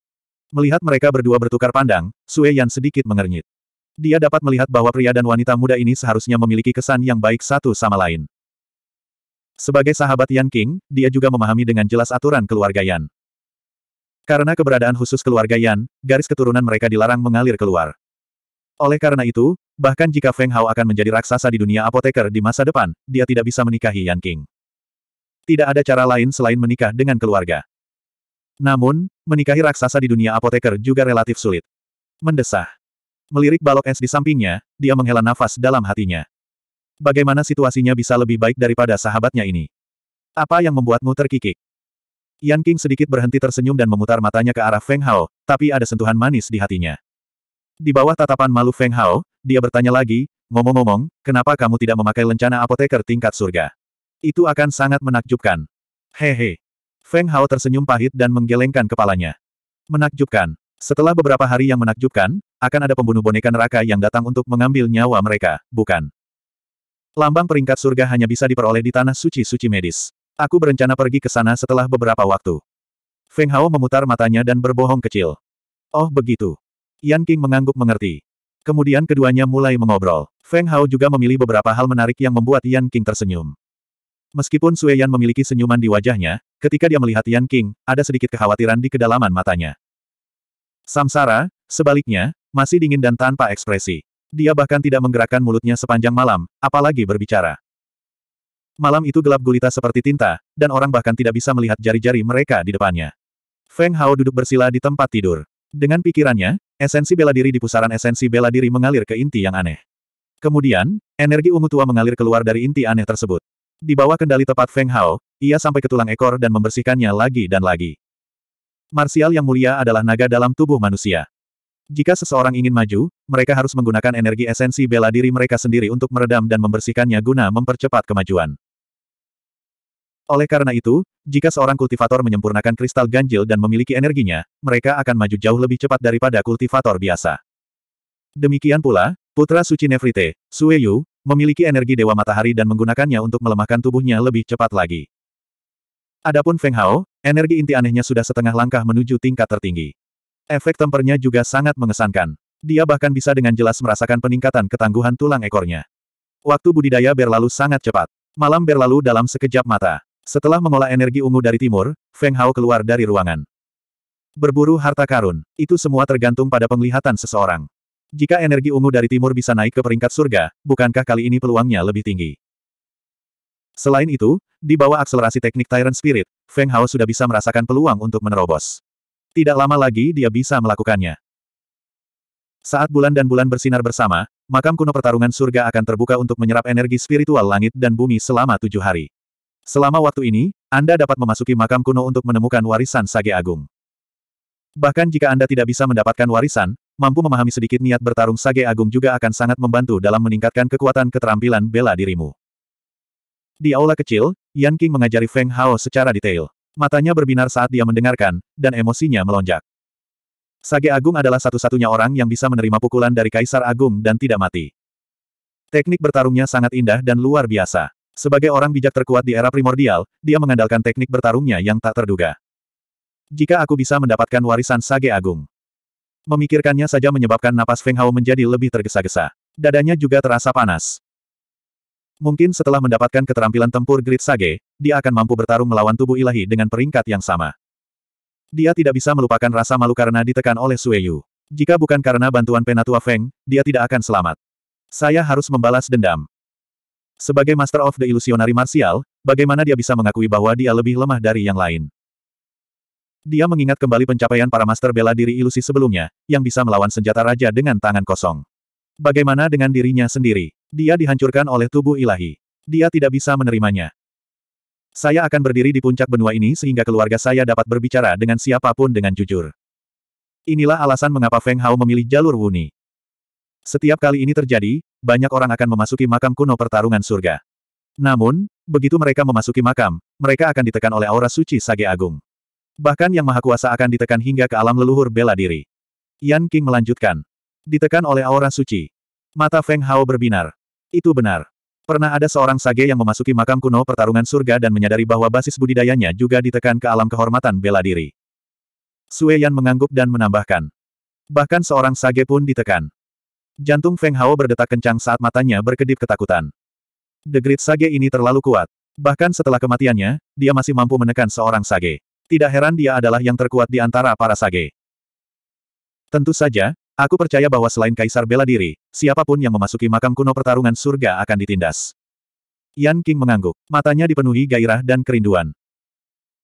A: Melihat mereka berdua bertukar pandang, Sue Yan sedikit mengernyit. Dia dapat melihat bahwa pria dan wanita muda ini seharusnya memiliki kesan yang baik satu sama lain. Sebagai sahabat Yan King, dia juga memahami dengan jelas aturan keluarga Yan. Karena keberadaan khusus keluarga Yan, garis keturunan mereka dilarang mengalir keluar. Oleh karena itu, Bahkan jika Feng Hao akan menjadi raksasa di dunia apoteker di masa depan, dia tidak bisa menikahi Yan King. Tidak ada cara lain selain menikah dengan keluarga. Namun, menikahi raksasa di dunia apoteker juga relatif sulit. Mendesah. Melirik balok es di sampingnya, dia menghela nafas dalam hatinya. Bagaimana situasinya bisa lebih baik daripada sahabatnya ini? Apa yang membuatmu terkikik? Yan King sedikit berhenti tersenyum dan memutar matanya ke arah Feng Hao, tapi ada sentuhan manis di hatinya. Di bawah tatapan malu Feng Hao, dia bertanya lagi, ngomong-ngomong, kenapa kamu tidak memakai lencana apoteker tingkat surga? Itu akan sangat menakjubkan. Hehe. Feng Hao tersenyum pahit dan menggelengkan kepalanya. Menakjubkan. Setelah beberapa hari yang menakjubkan, akan ada pembunuh boneka neraka yang datang untuk mengambil nyawa mereka, bukan? Lambang peringkat surga hanya bisa diperoleh di tanah suci-suci medis. Aku berencana pergi ke sana setelah beberapa waktu. Feng Hao memutar matanya dan berbohong kecil. Oh begitu. Yan King mengangguk mengerti. Kemudian keduanya mulai mengobrol. Feng Hao juga memilih beberapa hal menarik yang membuat Yan King tersenyum. Meskipun Sue Yan memiliki senyuman di wajahnya, ketika dia melihat Yan King, ada sedikit kekhawatiran di kedalaman matanya. Samsara, sebaliknya, masih dingin dan tanpa ekspresi. Dia bahkan tidak menggerakkan mulutnya sepanjang malam, apalagi berbicara. Malam itu gelap gulita seperti tinta, dan orang bahkan tidak bisa melihat jari-jari mereka di depannya. Feng Hao duduk bersila di tempat tidur. Dengan pikirannya, esensi bela diri di pusaran esensi bela diri mengalir ke inti yang aneh. Kemudian, energi ungu tua mengalir keluar dari inti aneh tersebut. Di bawah kendali tepat Feng Hao, ia sampai ke tulang ekor dan membersihkannya lagi dan lagi. Marsial yang mulia adalah naga dalam tubuh manusia. Jika seseorang ingin maju, mereka harus menggunakan energi esensi bela diri mereka sendiri untuk meredam dan membersihkannya guna mempercepat kemajuan. Oleh karena itu, jika seorang kultivator menyempurnakan kristal ganjil dan memiliki energinya, mereka akan maju jauh lebih cepat daripada kultivator biasa. Demikian pula, putra suci Nefrite, Sueyu, memiliki energi Dewa Matahari dan menggunakannya untuk melemahkan tubuhnya lebih cepat lagi. Adapun Feng Hao, energi inti anehnya sudah setengah langkah menuju tingkat tertinggi. Efek tempernya juga sangat mengesankan. Dia bahkan bisa dengan jelas merasakan peningkatan ketangguhan tulang ekornya. Waktu budidaya berlalu sangat cepat. Malam berlalu dalam sekejap mata. Setelah mengolah energi ungu dari timur, Feng Hao keluar dari ruangan. Berburu harta karun, itu semua tergantung pada penglihatan seseorang. Jika energi ungu dari timur bisa naik ke peringkat surga, bukankah kali ini peluangnya lebih tinggi? Selain itu, di bawah akselerasi teknik Tyrant Spirit, Feng Hao sudah bisa merasakan peluang untuk menerobos. Tidak lama lagi dia bisa melakukannya. Saat bulan dan bulan bersinar bersama, makam kuno pertarungan surga akan terbuka untuk menyerap energi spiritual langit dan bumi selama tujuh hari. Selama waktu ini, Anda dapat memasuki makam kuno untuk menemukan warisan Sage Agung. Bahkan jika Anda tidak bisa mendapatkan warisan, mampu memahami sedikit niat bertarung Sage Agung juga akan sangat membantu dalam meningkatkan kekuatan keterampilan bela dirimu. Di aula kecil, Yan King mengajari Feng Hao secara detail. Matanya berbinar saat dia mendengarkan, dan emosinya melonjak. Sage Agung adalah satu-satunya orang yang bisa menerima pukulan dari Kaisar Agung dan tidak mati. Teknik bertarungnya sangat indah dan luar biasa. Sebagai orang bijak terkuat di era primordial, dia mengandalkan teknik bertarungnya yang tak terduga. Jika aku bisa mendapatkan warisan Sage Agung. Memikirkannya saja menyebabkan napas Feng Hao menjadi lebih tergesa-gesa. Dadanya juga terasa panas. Mungkin setelah mendapatkan keterampilan tempur Great Sage, dia akan mampu bertarung melawan tubuh ilahi dengan peringkat yang sama. Dia tidak bisa melupakan rasa malu karena ditekan oleh Sue Yu. Jika bukan karena bantuan Penatua Feng, dia tidak akan selamat. Saya harus membalas dendam. Sebagai Master of the Illusionary Martial, bagaimana dia bisa mengakui bahwa dia lebih lemah dari yang lain? Dia mengingat kembali pencapaian para Master bela diri ilusi sebelumnya, yang bisa melawan senjata raja dengan tangan kosong. Bagaimana dengan dirinya sendiri? Dia dihancurkan oleh tubuh ilahi. Dia tidak bisa menerimanya. Saya akan berdiri di puncak benua ini sehingga keluarga saya dapat berbicara dengan siapapun dengan jujur. Inilah alasan mengapa Feng Hao memilih jalur Wuni. Setiap kali ini terjadi, banyak orang akan memasuki makam kuno pertarungan surga. Namun, begitu mereka memasuki makam, mereka akan ditekan oleh aura suci Sage Agung. Bahkan Yang Maha Kuasa akan ditekan hingga ke alam leluhur bela diri. Yan King melanjutkan. Ditekan oleh aura suci. Mata Feng Hao berbinar. Itu benar. Pernah ada seorang sage yang memasuki makam kuno pertarungan surga dan menyadari bahwa basis budidayanya juga ditekan ke alam kehormatan bela diri. Sue Yan mengangguk dan menambahkan. Bahkan seorang sage pun ditekan. Jantung Feng Hao berdetak kencang saat matanya berkedip ketakutan. The Great Sage ini terlalu kuat. Bahkan setelah kematiannya, dia masih mampu menekan seorang Sage. Tidak heran dia adalah yang terkuat di antara para Sage. Tentu saja, aku percaya bahwa selain Kaisar bela diri, siapapun yang memasuki makam kuno pertarungan surga akan ditindas. Yan King mengangguk, matanya dipenuhi gairah dan kerinduan.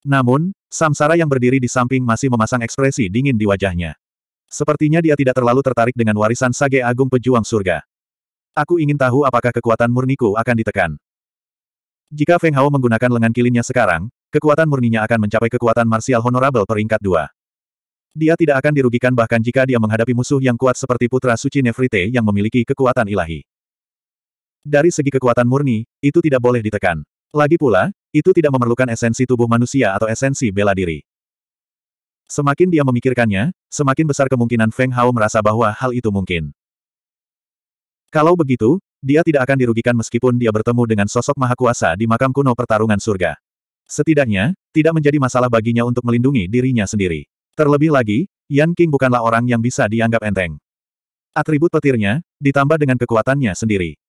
A: Namun, Samsara yang berdiri di samping masih memasang ekspresi dingin di wajahnya. Sepertinya dia tidak terlalu tertarik dengan warisan Sage Agung Pejuang Surga. Aku ingin tahu apakah kekuatan murniku akan ditekan. Jika Feng Hao menggunakan lengan kilinnya sekarang, kekuatan murninya akan mencapai kekuatan martial honorable peringkat 2. Dia tidak akan dirugikan bahkan jika dia menghadapi musuh yang kuat seperti Putra Suci Nefrite yang memiliki kekuatan ilahi. Dari segi kekuatan murni, itu tidak boleh ditekan. Lagi pula, itu tidak memerlukan esensi tubuh manusia atau esensi bela diri. Semakin dia memikirkannya, semakin besar kemungkinan Feng Hao merasa bahwa hal itu mungkin. Kalau begitu, dia tidak akan dirugikan meskipun dia bertemu dengan sosok maha kuasa di makam kuno pertarungan surga. Setidaknya, tidak menjadi masalah baginya untuk melindungi dirinya sendiri. Terlebih lagi, Yan King bukanlah orang yang bisa dianggap enteng. Atribut petirnya, ditambah dengan kekuatannya sendiri.